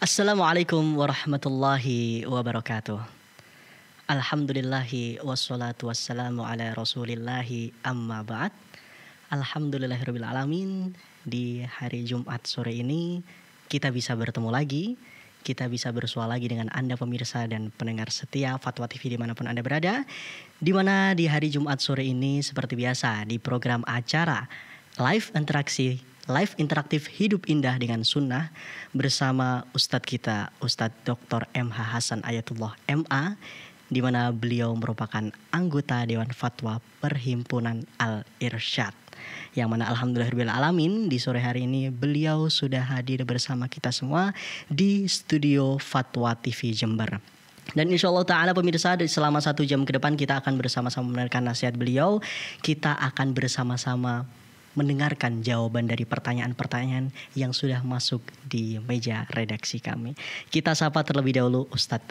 Assalamualaikum warahmatullahi wabarakatuh. Alhamdulillahi wassalatu wassalamu ala rasulillahi amma ba'd. Alhamdulillahirrabbilalamin di hari Jumat sore ini kita bisa bertemu lagi, kita bisa bersua lagi dengan Anda pemirsa dan pendengar setia Fatwa TV dimanapun Anda berada. Di mana di hari Jumat sore ini seperti biasa di program acara Live Interaksi Live Interaktif Hidup Indah dengan Sunnah bersama Ustadz kita, Ustadz Dr. M.H. Hasan Ayatullah M.A di mana beliau merupakan anggota Dewan Fatwa Perhimpunan Al-Irsyad yang mana alhamdulillah alamin di sore hari ini beliau sudah hadir bersama kita semua di studio Fatwa TV Jember. Dan insya Allah ta'ala pemirsa selama satu jam ke depan kita akan bersama-sama mendengarkan nasihat beliau. Kita akan bersama-sama mendengarkan jawaban dari pertanyaan-pertanyaan yang sudah masuk di meja redaksi kami. Kita sapa terlebih dahulu Ustadz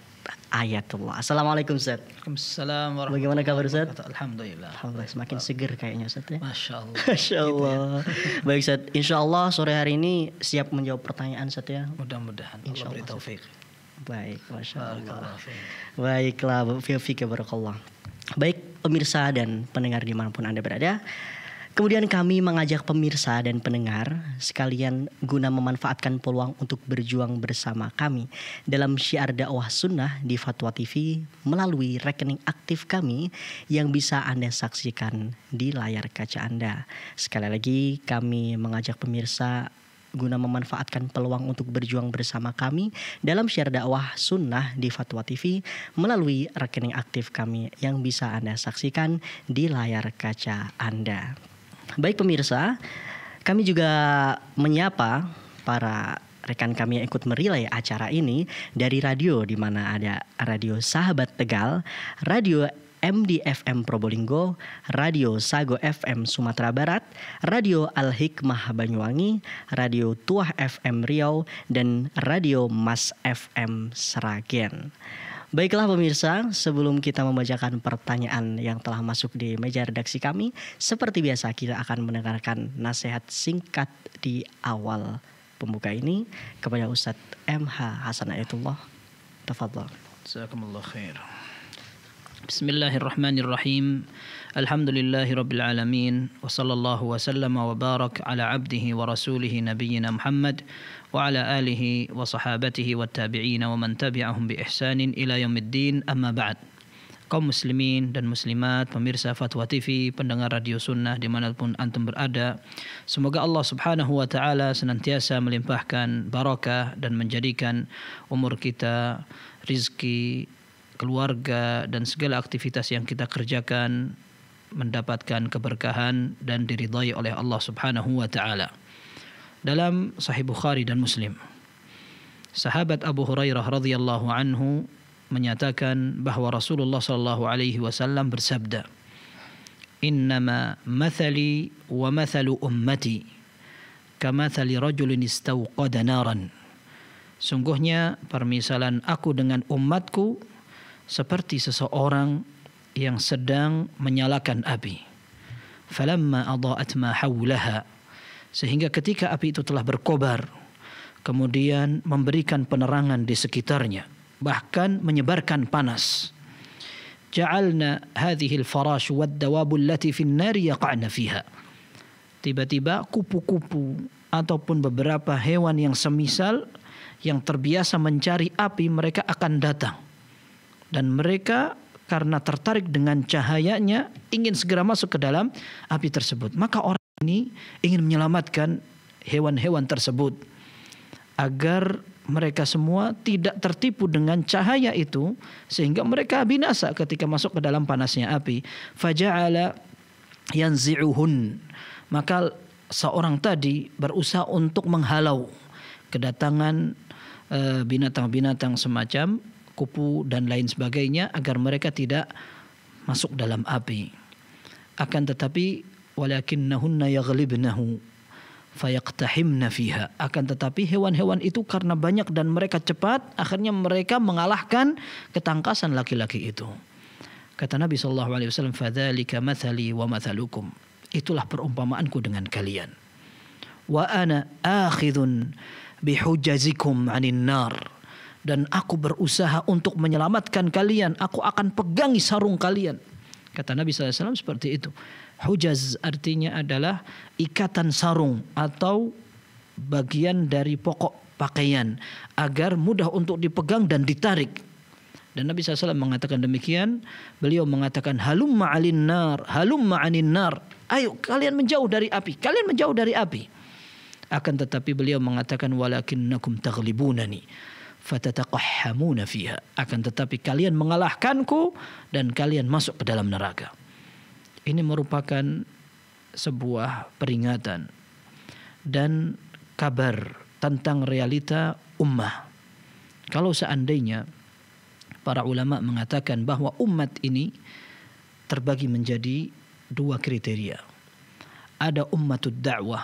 Ayatullah. Assalamualaikum Ustaz. Waalaikumsalam Bagaimana kabar Ustaz? Alhamdulillah. Alhamdulillah semakin seger kayaknya Ustaz ya. Masya Allah. Masya Allah. Gitu ya. Baik Ustaz, insya Allah sore hari ini siap menjawab pertanyaan Ustaz ya. Mudah-mudahan insya Allah beri Baik, Masya Allah. Baiklah, Fiyafika Barakallah. Baik, pemirsa dan pendengar dimanapun Anda berada. Kemudian kami mengajak pemirsa dan pendengar sekalian guna memanfaatkan peluang untuk berjuang bersama kami dalam syiar dakwah sunnah di Fatwa TV melalui rekening aktif kami yang bisa Anda saksikan di layar kaca Anda. Sekali lagi kami mengajak pemirsa guna memanfaatkan peluang untuk berjuang bersama kami dalam syiar dakwah sunnah di Fatwa TV melalui rekening aktif kami yang bisa Anda saksikan di layar kaca Anda. Baik pemirsa, kami juga menyapa para rekan kami yang ikut merilai acara ini dari radio di mana ada Radio Sahabat Tegal, Radio MDFM Probolinggo, Radio Sago FM Sumatera Barat, Radio Al Hikmah Banyuwangi, Radio Tuah FM Riau, dan Radio Mas FM Seragen. Baiklah pemirsa, sebelum kita membacakan pertanyaan yang telah masuk di meja redaksi kami, seperti biasa kita akan mendengarkan nasihat singkat di awal pembuka ini kepada Ustadz MH Hasan Ayatullah. Tafadhol. Jazakumullah khair. Bismillahirrahmanirrahim. Alhamdulillahi rabbil alamin wa sallallahu wa sallama wa barak ala abdihi wa rasulihi nabiyina Muhammad وعلى آله وصحابته والتابعين ومن تبعهم بإحسان إلى يوم الدين أما بعد kaum muslimin dan muslimat, pemirsa Fatwa TV, pendengar radio sunnah dimanapun antum berada. Semoga Allah subhanahu wa ta'ala senantiasa melimpahkan barakah dan menjadikan umur kita, rizki, keluarga, dan segala aktivitas yang kita kerjakan mendapatkan keberkahan dan diridhai oleh Allah subhanahu wa ta'ala dalam Sahih Bukhari dan Muslim. Sahabat Abu Hurairah radhiyallahu anhu menyatakan bahwa Rasulullah sallallahu alaihi wasallam bersabda, "Innama mathali wa mathalu ummati kamathali rajulin istawqada naran." Sungguhnya permisalan aku dengan umatku seperti seseorang yang sedang menyalakan api. Falamma adha'at ma hawlaha sehingga ketika api itu telah berkobar, kemudian memberikan penerangan di sekitarnya, bahkan menyebarkan panas. Ja'alna hadhihi al-farash wad allati yaqa'na fiha. Tiba-tiba kupu-kupu ataupun beberapa hewan yang semisal yang terbiasa mencari api mereka akan datang. Dan mereka karena tertarik dengan cahayanya ingin segera masuk ke dalam api tersebut. Maka orang ini ingin menyelamatkan hewan-hewan tersebut agar mereka semua tidak tertipu dengan cahaya itu sehingga mereka binasa ketika masuk ke dalam panasnya api faja'ala yanzi'uhun maka seorang tadi berusaha untuk menghalau kedatangan eh, binatang-binatang semacam kupu dan lain sebagainya agar mereka tidak masuk dalam api akan tetapi walakinnahunna yaghlibnahu fayaqtahimna fiha. Akan tetapi hewan-hewan itu karena banyak dan mereka cepat, akhirnya mereka mengalahkan ketangkasan laki-laki itu. Kata Nabi Shallallahu Alaihi Wasallam, "Fadzalika mathali wa mathalukum." Itulah perumpamaanku dengan kalian. Wa ana akhidun bihujazikum anin nar. Dan aku berusaha untuk menyelamatkan kalian. Aku akan pegangi sarung kalian. Kata Nabi Alaihi Wasallam seperti itu. Hujaz artinya adalah ikatan sarung atau bagian dari pokok pakaian agar mudah untuk dipegang dan ditarik. Dan Nabi SAW mengatakan demikian. Beliau mengatakan halumma alin nar, halumma anin nar. Ayo kalian menjauh dari api, kalian menjauh dari api. Akan tetapi beliau mengatakan walakinnakum taghlibunani fatataqahhamuna fiha. Akan tetapi kalian mengalahkanku dan kalian masuk ke dalam neraka ini merupakan sebuah peringatan dan kabar tentang realita ummah. Kalau seandainya para ulama mengatakan bahwa umat ini terbagi menjadi dua kriteria. Ada ummatul da'wah,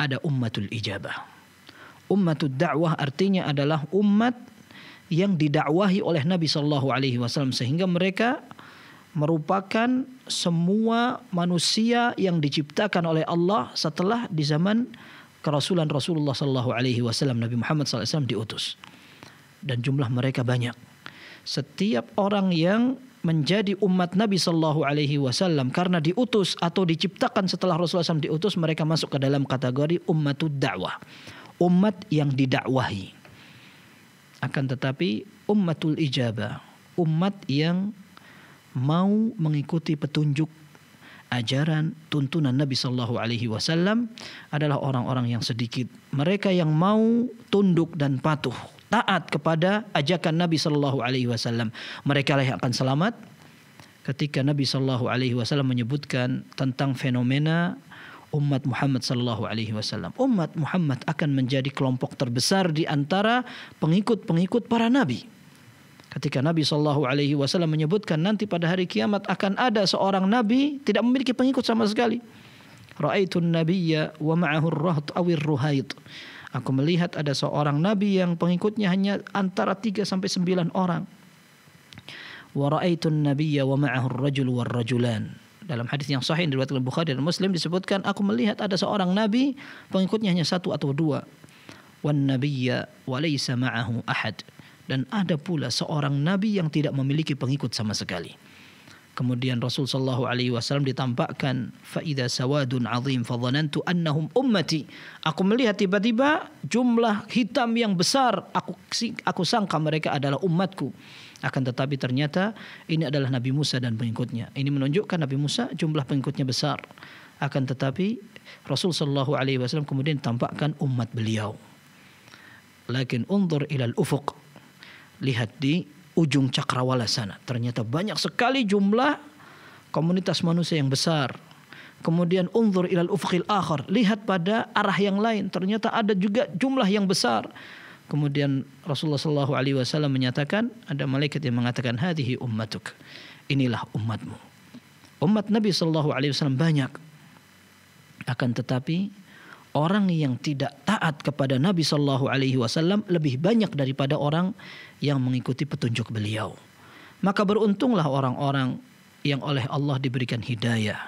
ada ummatul ijabah. Ummatul da'wah artinya adalah umat yang didakwahi oleh Nabi Shallallahu Alaihi Wasallam sehingga mereka merupakan semua manusia yang diciptakan oleh Allah setelah di zaman kerasulan Rasulullah Sallallahu Alaihi Wasallam Nabi Muhammad Sallallahu Alaihi Wasallam diutus dan jumlah mereka banyak. Setiap orang yang menjadi umat Nabi Sallallahu Alaihi Wasallam karena diutus atau diciptakan setelah Rasulullah SAW diutus mereka masuk ke dalam kategori umatud dakwah umat yang didakwahi akan tetapi umatul ijabah umat yang mau mengikuti petunjuk ajaran tuntunan Nabi Shallallahu Alaihi Wasallam adalah orang-orang yang sedikit. Mereka yang mau tunduk dan patuh, taat kepada ajakan Nabi Shallallahu Alaihi Wasallam. Mereka lah yang akan selamat. Ketika Nabi Shallallahu Alaihi Wasallam menyebutkan tentang fenomena umat Muhammad Shallallahu Alaihi Wasallam, umat Muhammad akan menjadi kelompok terbesar di antara pengikut-pengikut para nabi. Ketika Nabi Shallallahu Alaihi Wasallam menyebutkan nanti pada hari kiamat akan ada seorang nabi tidak memiliki pengikut sama sekali. Ra'aitun nabiyya wa ma'ahu rahat awir ruhayt. Aku melihat ada seorang nabi yang pengikutnya hanya antara 3 sampai 9 orang. Wa ra'aitun nabiyya wa ma'ahu rajul war rajulan. Dalam hadis yang sahih diriwayatkan Bukhari dan Muslim disebutkan aku melihat ada seorang nabi pengikutnya hanya satu atau dua. Wan nabiyya wa laysa ma'ahu ahad dan ada pula seorang nabi yang tidak memiliki pengikut sama sekali. Kemudian Rasul sallallahu alaihi wasallam ditampakkan faida sawadun azim fadhanantu annahum ummati. Aku melihat tiba-tiba jumlah hitam yang besar aku aku sangka mereka adalah umatku. Akan tetapi ternyata ini adalah Nabi Musa dan pengikutnya. Ini menunjukkan Nabi Musa jumlah pengikutnya besar. Akan tetapi Rasul sallallahu alaihi wasallam kemudian tampakkan umat beliau. Lakin undur ilal ufuq lihat di ujung cakrawala sana. Ternyata banyak sekali jumlah komunitas manusia yang besar. Kemudian unzur ilal ufqil akhar. Lihat pada arah yang lain. Ternyata ada juga jumlah yang besar. Kemudian Rasulullah Shallallahu Alaihi Wasallam menyatakan ada malaikat yang mengatakan hadhi ummatuk. Inilah umatmu. Umat Nabi Shallallahu Alaihi Wasallam banyak. Akan tetapi orang yang tidak taat kepada Nabi Shallallahu Alaihi Wasallam lebih banyak daripada orang yang mengikuti petunjuk beliau. Maka beruntunglah orang-orang yang oleh Allah diberikan hidayah,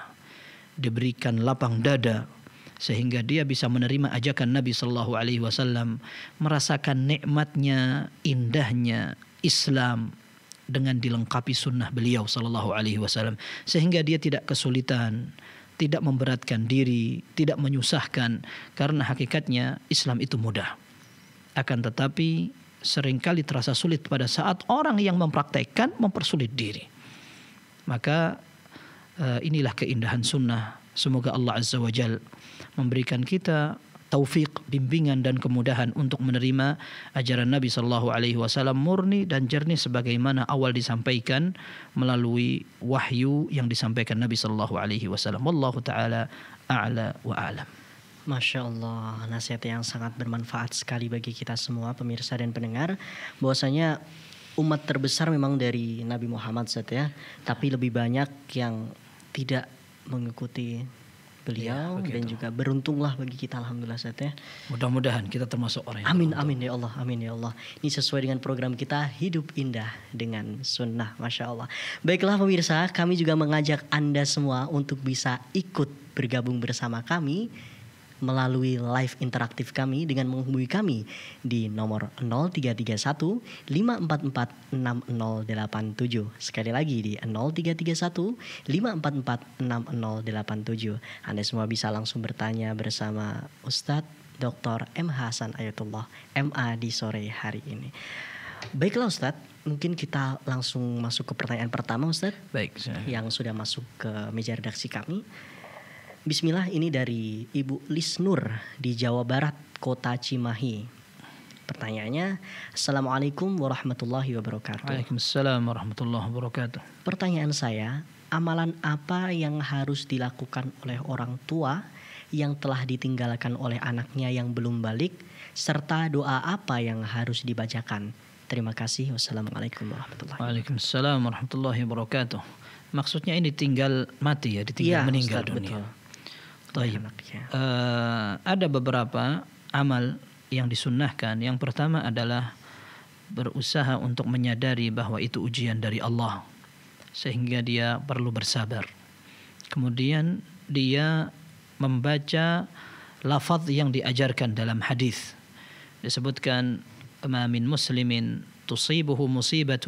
diberikan lapang dada sehingga dia bisa menerima ajakan Nabi Shallallahu Alaihi Wasallam merasakan nikmatnya indahnya Islam dengan dilengkapi sunnah beliau Shallallahu Alaihi Wasallam sehingga dia tidak kesulitan tidak memberatkan diri tidak menyusahkan karena hakikatnya Islam itu mudah akan tetapi seringkali terasa sulit pada saat orang yang mempraktekkan mempersulit diri. Maka eh, inilah keindahan sunnah. Semoga Allah Azza wa Jal memberikan kita taufik, bimbingan dan kemudahan untuk menerima ajaran Nabi Shallallahu Alaihi Wasallam murni dan jernih sebagaimana awal disampaikan melalui wahyu yang disampaikan Nabi Shallallahu Alaihi Wasallam. Wallahu taala a'la wa a'lam. Masya Allah, nasihat yang sangat bermanfaat sekali bagi kita semua pemirsa dan pendengar. Bahwasanya umat terbesar memang dari Nabi Muhammad saat ya, tapi lebih banyak yang tidak mengikuti beliau ya, dan juga beruntunglah bagi kita alhamdulillah saat ya. Mudah-mudahan kita termasuk orang yang Amin beruntung. amin ya Allah, amin ya Allah. Ini sesuai dengan program kita Hidup Indah dengan Sunnah, Masya Allah. Baiklah pemirsa, kami juga mengajak Anda semua untuk bisa ikut bergabung bersama kami melalui live interaktif kami dengan menghubungi kami di nomor 0331 544 6087. Sekali lagi di 0331 544 6087. Anda semua bisa langsung bertanya bersama Ustadz Dr. M. Hasan Ayatullah, MA di sore hari ini. Baiklah Ustadz, mungkin kita langsung masuk ke pertanyaan pertama Ustadz. Baik. Yang sudah masuk ke meja redaksi kami. Bismillah ini dari Ibu Lisnur di Jawa Barat, Kota Cimahi. Pertanyaannya, Assalamualaikum warahmatullahi wabarakatuh. Waalaikumsalam warahmatullahi wabarakatuh. Pertanyaan saya, amalan apa yang harus dilakukan oleh orang tua yang telah ditinggalkan oleh anaknya yang belum balik, serta doa apa yang harus dibacakan? Terima kasih. Wassalamualaikum warahmatullahi wabarakatuh. Waalaikumsalam warahmatullahi wabarakatuh. Maksudnya ini tinggal mati ya, ditinggal ya, meninggal Ustaz, dunia. Betul Taib. Uh, ada beberapa amal yang disunnahkan. Yang pertama adalah berusaha untuk menyadari bahwa itu ujian dari Allah sehingga dia perlu bersabar. Kemudian dia membaca lafaz yang diajarkan dalam hadis. Disebutkan min muslimin تصيبه مصيبة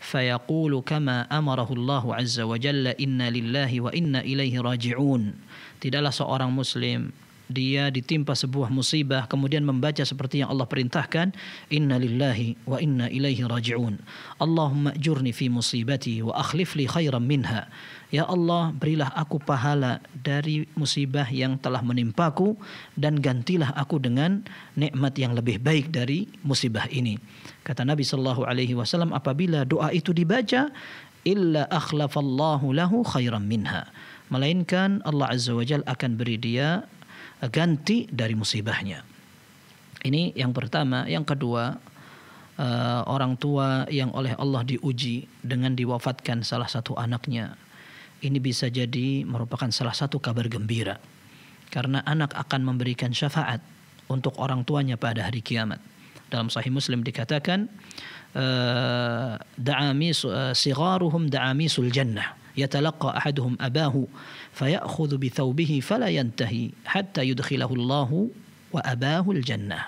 فيقول كما أمره الله عز وجل lillahi لله وإنا إليه راجعون tidaklah seorang muslim dia ditimpa sebuah musibah kemudian membaca seperti yang Allah perintahkan inna lillahi wa inna ilaihi raji'un Allahumma jurni fi musibati wa akhlif li khairan minha ya Allah berilah aku pahala dari musibah yang telah menimpaku dan gantilah aku dengan nikmat yang lebih baik dari musibah ini kata Nabi sallallahu alaihi wasallam apabila doa itu dibaca illa akhlafallahu lahu khairan minha melainkan Allah Azza wa Jal akan beri dia eh, ganti dari musibahnya. Ini yang pertama, yang kedua uh, orang tua yang oleh Allah diuji dengan diwafatkan salah satu anaknya. Ini bisa jadi merupakan salah satu kabar gembira karena anak akan memberikan syafaat untuk orang tuanya pada hari kiamat. Dalam Sahih Muslim dikatakan, eh, daami sigharuhum daamisul jannah يتلقى أحدهم أباه فيأخذ بثوبه فلا ينتهي حتى يدخله الله وأباه الجنة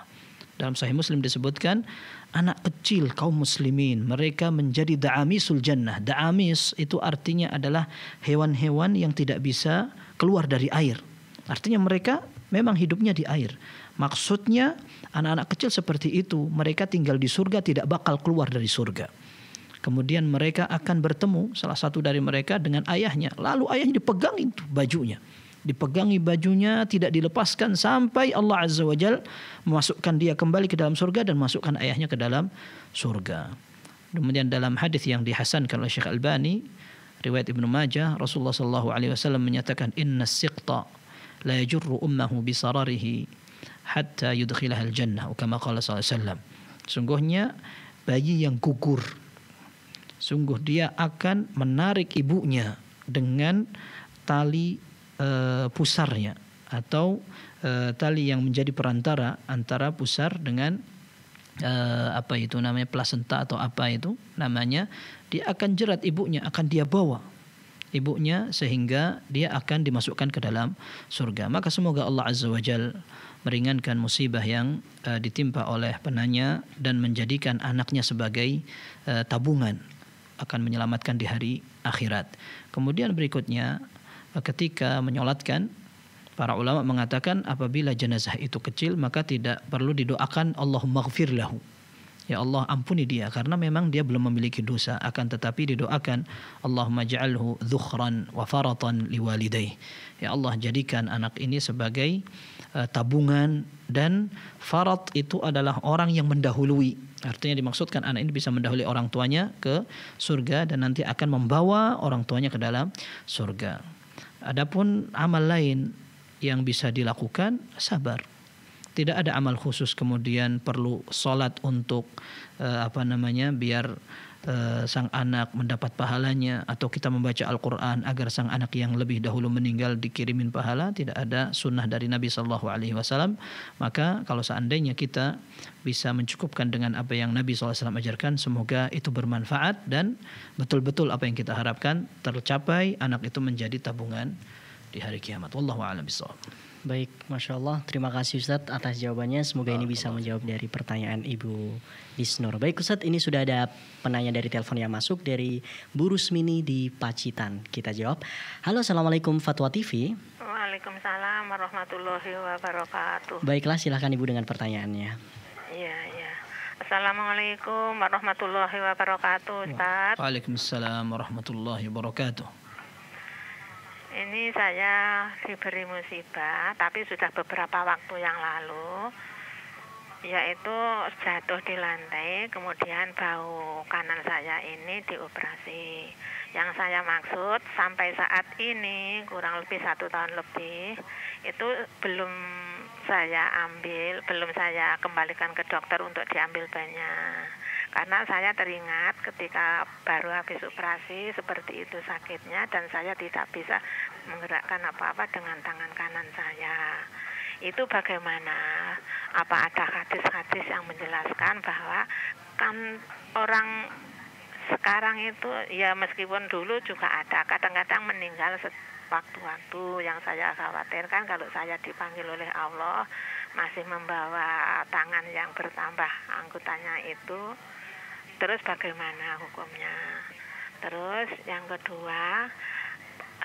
dalam Sahih Muslim disebutkan anak kecil kaum muslimin mereka menjadi da'amisul jannah da'amis itu artinya adalah hewan-hewan yang tidak bisa keluar dari air artinya mereka memang hidupnya di air maksudnya anak-anak kecil seperti itu mereka tinggal di surga tidak bakal keluar dari surga Kemudian mereka akan bertemu salah satu dari mereka dengan ayahnya. Lalu ayahnya dipegang itu bajunya. Dipegangi bajunya tidak dilepaskan sampai Allah Azza wa Jal memasukkan dia kembali ke dalam surga dan masukkan ayahnya ke dalam surga. Kemudian dalam hadis yang dihasankan oleh Syekh Albani riwayat Ibnu Majah Rasulullah sallallahu alaihi wasallam menyatakan inna siqta la yajurru ummahu bi sararihi hatta yudkhilaha al-jannah kama qala sallallahu alaihi wasallam. Sungguhnya bayi yang gugur sungguh dia akan menarik ibunya dengan tali e, pusarnya atau e, tali yang menjadi perantara antara pusar dengan e, apa itu namanya plasenta atau apa itu namanya dia akan jerat ibunya akan dia bawa ibunya sehingga dia akan dimasukkan ke dalam surga. Maka semoga Allah Azza wa meringankan musibah yang uh, ditimpa oleh penanya dan menjadikan anaknya sebagai uh, tabungan akan menyelamatkan di hari akhirat. Kemudian berikutnya eh, ketika menyolatkan para ulama mengatakan apabila jenazah itu kecil maka tidak perlu didoakan Allah ghafir lahu. Ya Allah ampuni dia karena memang dia belum memiliki dosa akan tetapi didoakan Allah ja'alhu dhukhran wa faratan liwalidayh. Ya Allah jadikan anak ini sebagai uh, tabungan dan farat itu adalah orang yang mendahului Artinya dimaksudkan anak ini bisa mendahului orang tuanya ke surga dan nanti akan membawa orang tuanya ke dalam surga. Adapun amal lain yang bisa dilakukan sabar. Tidak ada amal khusus kemudian perlu sholat untuk eh, apa namanya biar Eh, sang anak mendapat pahalanya atau kita membaca Al-Qur'an agar sang anak yang lebih dahulu meninggal dikirimin pahala tidak ada sunnah dari Nabi Shallallahu alaihi wasallam maka kalau seandainya kita bisa mencukupkan dengan apa yang Nabi SAW ajarkan semoga itu bermanfaat dan betul-betul apa yang kita harapkan tercapai anak itu menjadi tabungan di hari kiamat wallahu a'lam bishawab Baik, Masya Allah. Terima kasih Ustadz atas jawabannya. Semoga ini bisa menjawab dari pertanyaan Ibu Disnur. Baik Ustadz, ini sudah ada penanya dari telepon yang masuk dari Bu Rusmini di Pacitan. Kita jawab. Halo, Assalamualaikum Fatwa TV. Waalaikumsalam warahmatullahi wabarakatuh. Baiklah, silahkan Ibu dengan pertanyaannya. Iya, iya. Assalamualaikum warahmatullahi wabarakatuh, Ustaz. Waalaikumsalam warahmatullahi wabarakatuh. Ini saya diberi musibah, tapi sudah beberapa waktu yang lalu, yaitu jatuh di lantai, kemudian bau kanan saya ini dioperasi. Yang saya maksud sampai saat ini kurang lebih satu tahun lebih itu belum saya ambil, belum saya kembalikan ke dokter untuk diambil banyak. Karena saya teringat ketika baru habis operasi seperti itu sakitnya dan saya tidak bisa menggerakkan apa-apa dengan tangan kanan saya. Itu bagaimana? Apa ada hadis-hadis yang menjelaskan bahwa kan orang sekarang itu ya meskipun dulu juga ada kadang-kadang meninggal waktu-waktu yang saya khawatirkan kalau saya dipanggil oleh Allah masih membawa tangan yang bertambah anggotanya itu terus bagaimana hukumnya terus yang kedua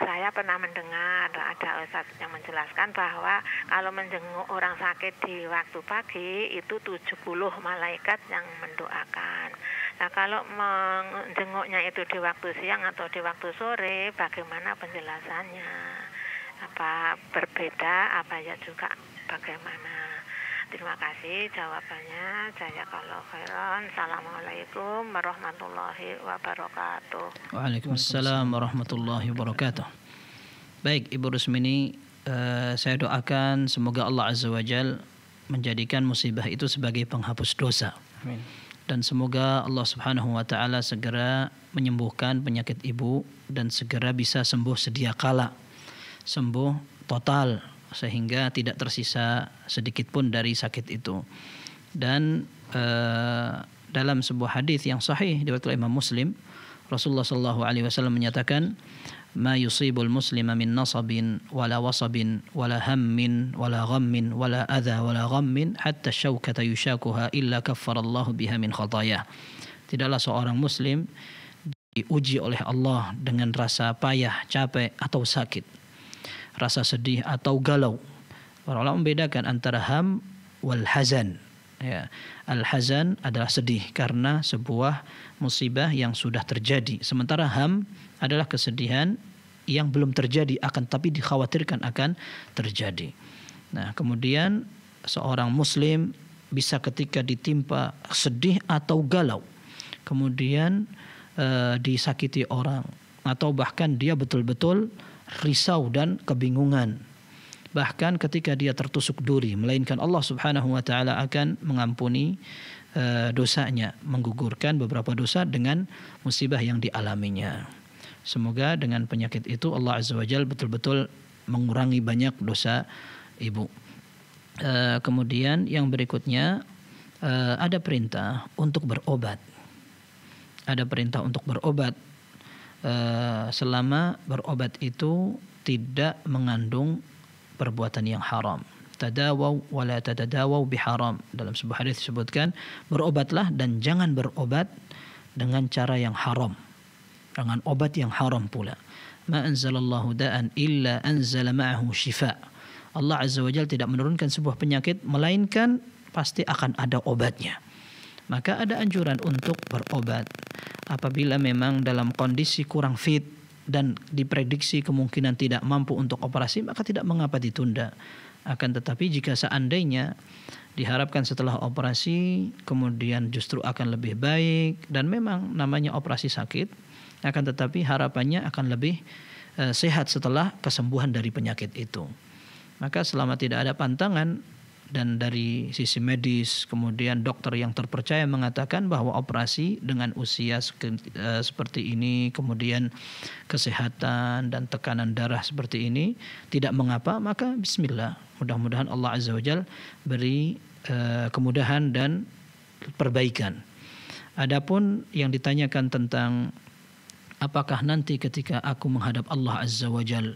saya pernah mendengar ada ustadz yang menjelaskan bahwa kalau menjenguk orang sakit di waktu pagi itu 70 malaikat yang mendoakan. Nah, kalau menjenguknya itu di waktu siang atau di waktu sore, bagaimana penjelasannya? Apa berbeda, apa ya juga bagaimana? Terima kasih jawabannya. kalau khairan. Assalamualaikum warahmatullahi wabarakatuh. Waalaikumsalam warahmatullahi wabarakatuh. Baik, Ibu Rusmini, eh, saya doakan semoga Allah Azza wa Jal menjadikan musibah itu sebagai penghapus dosa. Amin. Dan semoga Allah Subhanahu wa taala segera menyembuhkan penyakit ibu dan segera bisa sembuh sedia kala. Sembuh total sehingga tidak tersisa sedikit pun dari sakit itu. Dan uh, dalam sebuah hadis yang sahih diriwayatkan Imam Muslim, Rasulullah Shallallahu alaihi wasallam menyatakan, "Ma yusibul muslima min nasabin wala wasabin wala hammin wala ghammin wala adha wala ghammin hatta syaukata yushakuha illa kaffarallahu biha min khataya." Tidaklah seorang muslim diuji oleh Allah dengan rasa payah, capek atau sakit rasa sedih atau galau. Para ulama membedakan antara ham wal hazan. Ya. Al hazan adalah sedih karena sebuah musibah yang sudah terjadi. Sementara ham adalah kesedihan yang belum terjadi akan tapi dikhawatirkan akan terjadi. Nah, kemudian seorang muslim bisa ketika ditimpa sedih atau galau. Kemudian e, disakiti orang atau bahkan dia betul-betul risau dan kebingungan. Bahkan ketika dia tertusuk duri, melainkan Allah Subhanahu wa taala akan mengampuni eh, dosanya, menggugurkan beberapa dosa dengan musibah yang dialaminya. Semoga dengan penyakit itu Allah Azza wa Jalla betul-betul mengurangi banyak dosa ibu. Eh, kemudian yang berikutnya eh, ada perintah untuk berobat. Ada perintah untuk berobat Eh, selama berobat itu tidak mengandung perbuatan yang haram. Tadawau wa la tadawau biharam. Dalam sebuah hadis disebutkan, berobatlah dan jangan berobat dengan cara yang haram. Dengan obat yang haram pula. Ma anzalallahu da'an illa anzala ma'ahu shifa. Allah Azza wa Jal tidak menurunkan sebuah penyakit, melainkan pasti akan ada obatnya maka ada anjuran untuk berobat. Apabila memang dalam kondisi kurang fit dan diprediksi kemungkinan tidak mampu untuk operasi, maka tidak mengapa ditunda. Akan tetapi jika seandainya diharapkan setelah operasi kemudian justru akan lebih baik dan memang namanya operasi sakit, akan tetapi harapannya akan lebih e, sehat setelah kesembuhan dari penyakit itu. Maka selama tidak ada pantangan dan dari sisi medis kemudian dokter yang terpercaya mengatakan bahwa operasi dengan usia eh, seperti ini kemudian kesehatan dan tekanan darah seperti ini tidak mengapa maka bismillah mudah-mudahan Allah azza wajal beri eh, kemudahan dan perbaikan adapun yang ditanyakan tentang apakah nanti ketika aku menghadap Allah azza wajal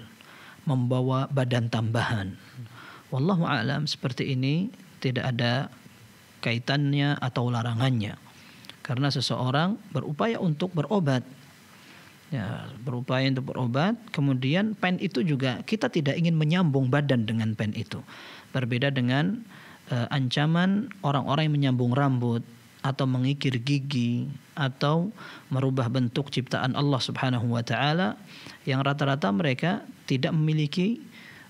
membawa badan tambahan Wallahu alam seperti ini tidak ada kaitannya atau larangannya. Karena seseorang berupaya untuk berobat. Ya, berupaya untuk berobat, kemudian pen itu juga kita tidak ingin menyambung badan dengan pen itu. Berbeda dengan eh, ancaman orang-orang yang menyambung rambut atau mengikir gigi atau merubah bentuk ciptaan Allah Subhanahu wa taala yang rata-rata mereka tidak memiliki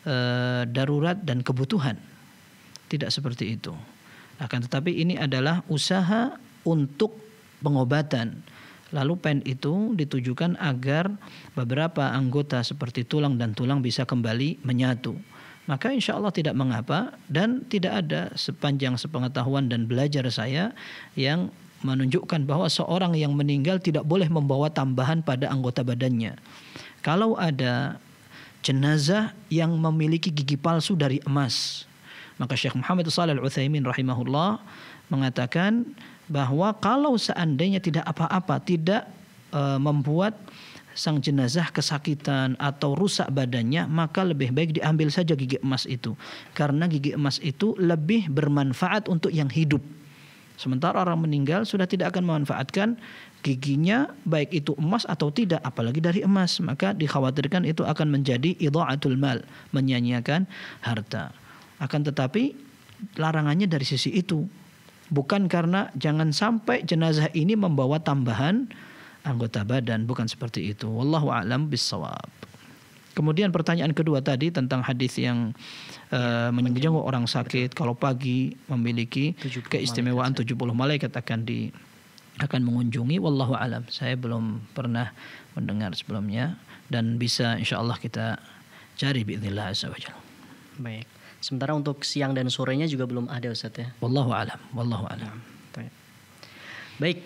Eh, darurat dan kebutuhan. Tidak seperti itu. Akan tetapi ini adalah usaha untuk pengobatan. Lalu pen itu ditujukan agar beberapa anggota seperti tulang dan tulang bisa kembali menyatu. Maka insya Allah tidak mengapa dan tidak ada sepanjang sepengetahuan dan belajar saya yang menunjukkan bahwa seorang yang meninggal tidak boleh membawa tambahan pada anggota badannya. Kalau ada jenazah yang memiliki gigi palsu dari emas. Maka Syekh Muhammad Shalal Utsaimin rahimahullah mengatakan bahwa kalau seandainya tidak apa-apa, tidak e, membuat sang jenazah kesakitan atau rusak badannya, maka lebih baik diambil saja gigi emas itu. Karena gigi emas itu lebih bermanfaat untuk yang hidup. Sementara orang meninggal sudah tidak akan memanfaatkan giginya baik itu emas atau tidak apalagi dari emas maka dikhawatirkan itu akan menjadi idhaatul mal menyanyiakan harta akan tetapi larangannya dari sisi itu bukan karena jangan sampai jenazah ini membawa tambahan anggota badan bukan seperti itu wallahu alam bisawab kemudian pertanyaan kedua tadi tentang hadis yang uh, menjenguk orang sakit kalau pagi memiliki keistimewaan 70 ya. malaikat akan di akan mengunjungi wallahu alam. Saya belum pernah mendengar sebelumnya dan bisa insyaallah kita cari bismillah azza Baik. Sementara untuk siang dan sorenya juga belum ada Ustaz ya. Wallahu alam, wallahu alam. Nah, baik,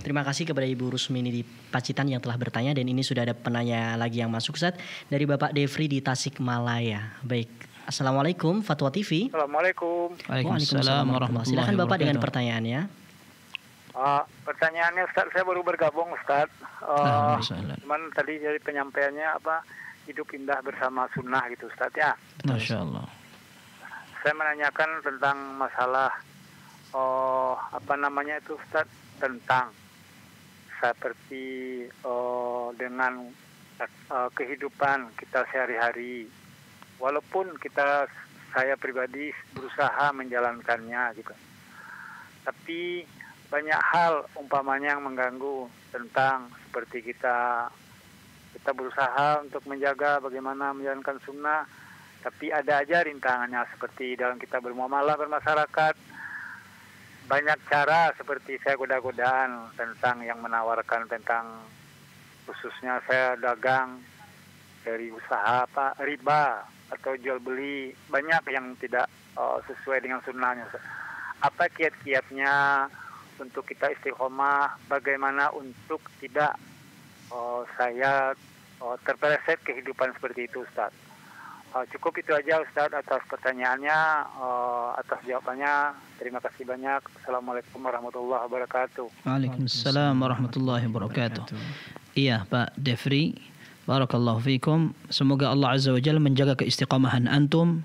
terima kasih kepada Ibu Rusmini di Pacitan yang telah bertanya dan ini sudah ada penanya lagi yang masuk Ustaz dari Bapak Devri di Tasikmalaya. Baik, Assalamualaikum Fatwa TV. Assalamualaikum. Waalaikumsalam warahmatullahi wabarakatuh. Silakan Bapak dengan pertanyaannya. Uh, pertanyaannya Ustaz, saya baru bergabung Ustaz. Uh, nah, cuman tadi dari penyampaiannya apa hidup indah bersama sunnah gitu Ustaz ya. Masya Allah. Saya menanyakan tentang masalah uh, apa namanya itu Ustaz tentang seperti uh, dengan uh, kehidupan kita sehari-hari. Walaupun kita saya pribadi berusaha menjalankannya gitu. Tapi banyak hal umpamanya yang mengganggu tentang seperti kita kita berusaha untuk menjaga bagaimana menjalankan sunnah tapi ada aja rintangannya seperti dalam kita bermuamalah bermasyarakat banyak cara seperti saya goda-godaan tentang yang menawarkan tentang khususnya saya dagang dari usaha apa riba atau jual beli banyak yang tidak uh, sesuai dengan sunnahnya apa kiat-kiatnya untuk kita istiqomah bagaimana untuk tidak oh, saya oh, terpeleset kehidupan seperti itu Ustaz. Oh, cukup itu aja Ustaz atas pertanyaannya, oh, atas jawabannya. Terima kasih banyak. Assalamualaikum warahmatullahi wabarakatuh. Waalaikumsalam warahmatullahi wabarakatuh. Iya Pak Defri, Barakallahu fiikum. Semoga Allah Azza wa Jalla menjaga keistiqomahan antum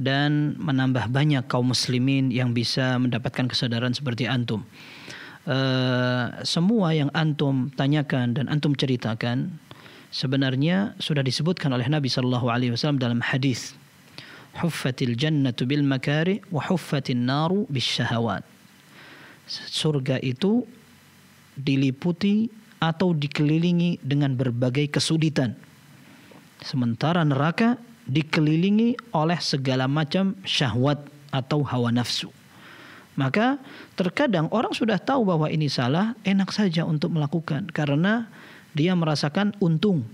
dan menambah banyak kaum muslimin yang bisa mendapatkan kesadaran seperti antum. Uh, semua yang antum tanyakan dan antum ceritakan sebenarnya sudah disebutkan oleh Nabi Shallallahu Alaihi Wasallam dalam hadis. Huffatil jannatu bil makari wa huffatil naru bis syahawat. Surga itu diliputi atau dikelilingi dengan berbagai kesulitan. Sementara neraka dikelilingi oleh segala macam syahwat atau hawa nafsu. Maka terkadang orang sudah tahu bahwa ini salah, enak saja untuk melakukan karena dia merasakan untung.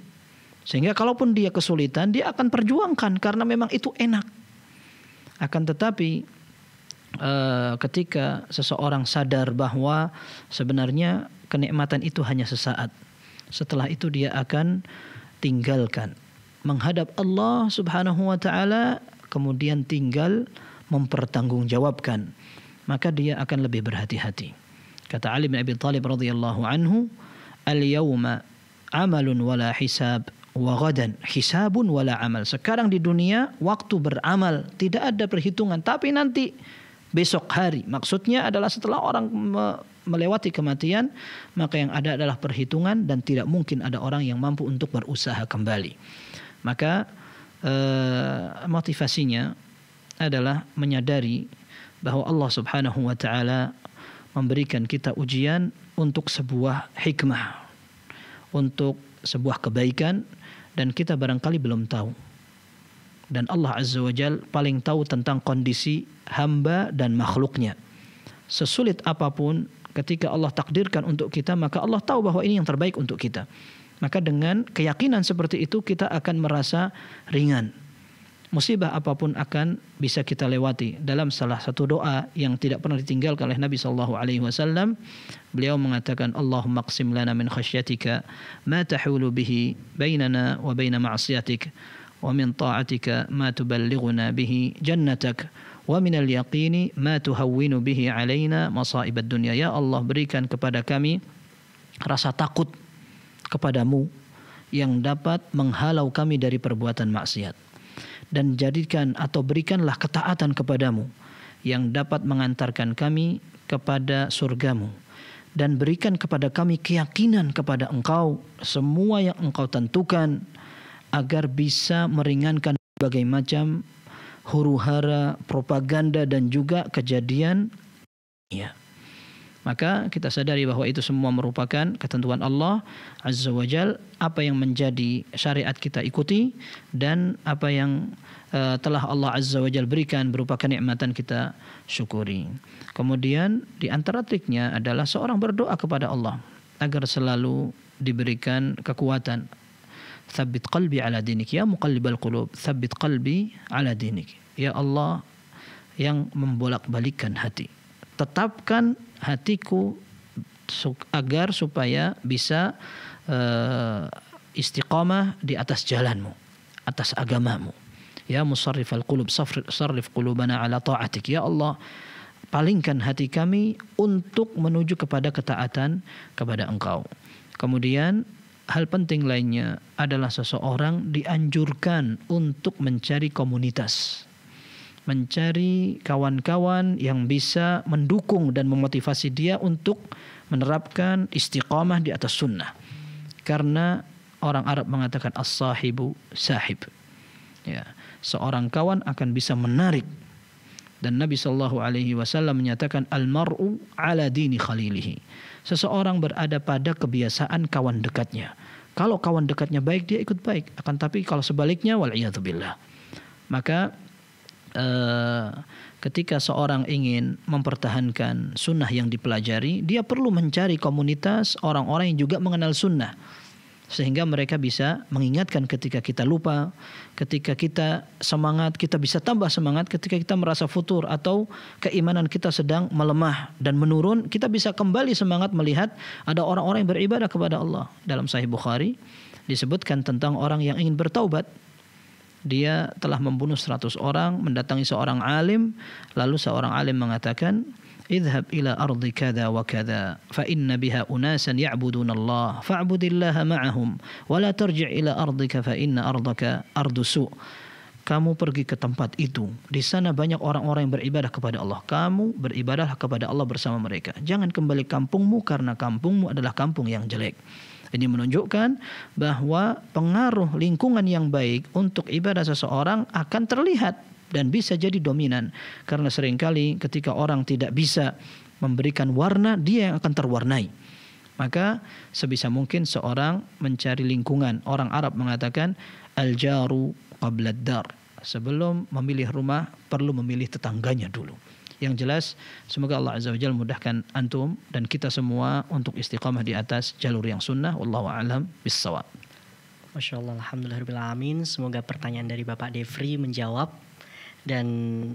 Sehingga kalaupun dia kesulitan, dia akan perjuangkan karena memang itu enak. Akan tetapi eh, ketika seseorang sadar bahwa sebenarnya kenikmatan itu hanya sesaat. Setelah itu dia akan tinggalkan menghadap Allah Subhanahu wa taala kemudian tinggal mempertanggungjawabkan maka dia akan lebih berhati-hati. Kata Ali bin Abi Thalib radhiyallahu anhu, "Al-yauma amalun wala hisab wa ghadan hisabun wala amal." Sekarang di dunia waktu beramal, tidak ada perhitungan, tapi nanti besok hari. Maksudnya adalah setelah orang me melewati kematian, maka yang ada adalah perhitungan dan tidak mungkin ada orang yang mampu untuk berusaha kembali. Maka eh, motivasinya adalah menyadari bahwa Allah Subhanahu wa taala memberikan kita ujian untuk sebuah hikmah, untuk sebuah kebaikan dan kita barangkali belum tahu. Dan Allah Azza wa Jal paling tahu tentang kondisi hamba dan makhluknya. Sesulit apapun ketika Allah takdirkan untuk kita maka Allah tahu bahwa ini yang terbaik untuk kita. Maka dengan keyakinan seperti itu kita akan merasa ringan. Musibah apapun akan bisa kita lewati. Dalam salah satu doa yang tidak pernah ditinggalkan oleh Nabi Shallallahu Alaihi Wasallam, beliau mengatakan, Allahumma qsim lana min khasyatika ma tahulu bihi bainana wa baina ma'asiyatik wa min ta'atika ma tuballighuna bihi jannatak wa al yaqini ma tuhawwinu bihi alaina masaibad dunya ya Allah berikan kepada kami rasa takut kepadamu yang dapat menghalau kami dari perbuatan maksiat dan jadikan atau berikanlah ketaatan kepadamu yang dapat mengantarkan kami kepada surgamu dan berikan kepada kami keyakinan kepada engkau semua yang engkau tentukan agar bisa meringankan berbagai macam huru hara propaganda dan juga kejadian ya maka kita sadari bahwa itu semua merupakan ketentuan Allah Azza wa Jal, apa yang menjadi syariat kita ikuti dan apa yang uh, telah Allah Azza wa Jal berikan berupa kenikmatan kita syukuri. Kemudian di antara triknya adalah seorang berdoa kepada Allah agar selalu diberikan kekuatan. Thabit qalbi ala dinik ya muqallibal qulub, thabit qalbi ala dinik. Ya Allah yang membolak-balikkan hati. Tetapkan hatiku agar supaya bisa uh, istiqamah di atas jalanmu, atas agamamu. Ya musarrif al-qulub, sarrif qulubana ala ta'atik. Ya Allah, palingkan hati kami untuk menuju kepada ketaatan kepada engkau. Kemudian hal penting lainnya adalah seseorang dianjurkan untuk mencari komunitas mencari kawan-kawan yang bisa mendukung dan memotivasi dia untuk menerapkan istiqomah di atas sunnah. Karena orang Arab mengatakan as-sahibu sahib. Ya, seorang kawan akan bisa menarik dan Nabi Shallallahu Alaihi Wasallam menyatakan almaru ala dini khalilihi. Seseorang berada pada kebiasaan kawan dekatnya. Kalau kawan dekatnya baik dia ikut baik. Akan tapi kalau sebaliknya wal billah. Maka Eh, ketika seorang ingin mempertahankan sunnah yang dipelajari, dia perlu mencari komunitas orang-orang yang juga mengenal sunnah. Sehingga mereka bisa mengingatkan ketika kita lupa, ketika kita semangat, kita bisa tambah semangat ketika kita merasa futur atau keimanan kita sedang melemah dan menurun, kita bisa kembali semangat melihat ada orang-orang yang beribadah kepada Allah. Dalam Sahih Bukhari disebutkan tentang orang yang ingin bertaubat, dia telah membunuh 100 orang, mendatangi seorang alim, lalu seorang alim mengatakan, "Idhhab ila ardi kada wa kada, fa inna biha unasan ya'budun Allah, fa'budillaha ma'ahum, wa la tarji' ila ardika fa inna ardaka ardu su'." Kamu pergi ke tempat itu. Di sana banyak orang-orang yang beribadah kepada Allah. Kamu beribadah kepada Allah bersama mereka. Jangan kembali kampungmu karena kampungmu adalah kampung yang jelek. Ini menunjukkan bahwa pengaruh lingkungan yang baik untuk ibadah seseorang akan terlihat dan bisa jadi dominan. Karena seringkali ketika orang tidak bisa memberikan warna, dia yang akan terwarnai. Maka sebisa mungkin seorang mencari lingkungan. Orang Arab mengatakan al-jaru qabladdar. Sebelum memilih rumah perlu memilih tetangganya dulu. Yang jelas semoga Allah Azza wa Jalla mudahkan antum dan kita semua untuk istiqamah di atas jalur yang sunnah. Wallahu a'lam bissawab. Masya Allah, Alhamdulillah, amin. Semoga pertanyaan dari Bapak Devri menjawab dan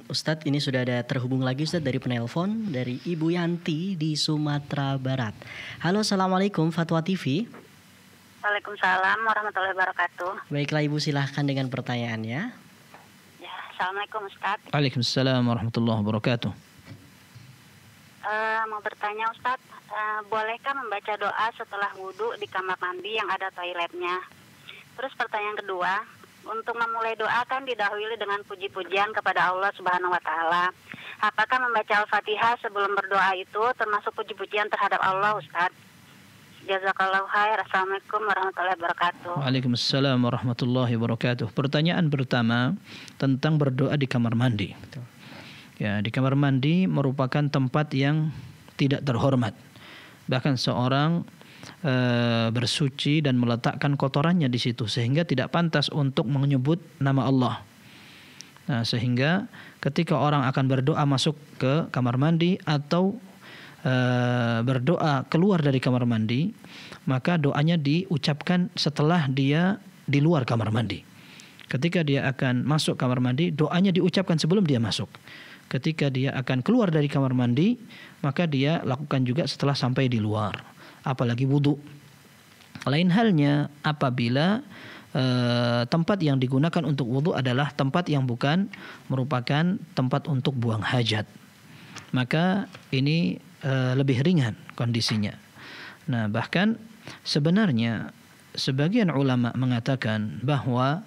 Ustadz ini sudah ada terhubung lagi Ustadz dari penelpon dari Ibu Yanti di Sumatera Barat. Halo Assalamualaikum Fatwa TV. Waalaikumsalam warahmatullahi wabarakatuh. Baiklah Ibu silahkan dengan pertanyaannya. Assalamualaikum Ustaz. Waalaikumsalam warahmatullahi wabarakatuh. Uh, mau bertanya Ustaz, uh, bolehkah membaca doa setelah wudhu di kamar mandi yang ada toiletnya? Terus pertanyaan kedua, untuk memulai doa kan didahului dengan puji-pujian kepada Allah Subhanahu wa taala. Apakah membaca Al-Fatihah sebelum berdoa itu termasuk puji-pujian terhadap Allah, Ustadz? Jazakallahu khair. Assalamualaikum warahmatullahi wabarakatuh. Waalaikumsalam warahmatullahi wabarakatuh. Pertanyaan pertama tentang berdoa di kamar mandi. Ya, di kamar mandi merupakan tempat yang tidak terhormat. Bahkan seorang e, bersuci dan meletakkan kotorannya di situ sehingga tidak pantas untuk menyebut nama Allah. Nah, sehingga ketika orang akan berdoa masuk ke kamar mandi atau Eh, berdoa keluar dari kamar mandi, maka doanya diucapkan setelah dia di luar kamar mandi. Ketika dia akan masuk kamar mandi, doanya diucapkan sebelum dia masuk. Ketika dia akan keluar dari kamar mandi, maka dia lakukan juga setelah sampai di luar, apalagi wudhu. Lain halnya apabila e, tempat yang digunakan untuk wudhu adalah tempat yang bukan merupakan tempat untuk buang hajat. Maka ini Eh, lebih ringan kondisinya. Nah, bahkan sebenarnya sebagian ulama mengatakan bahwa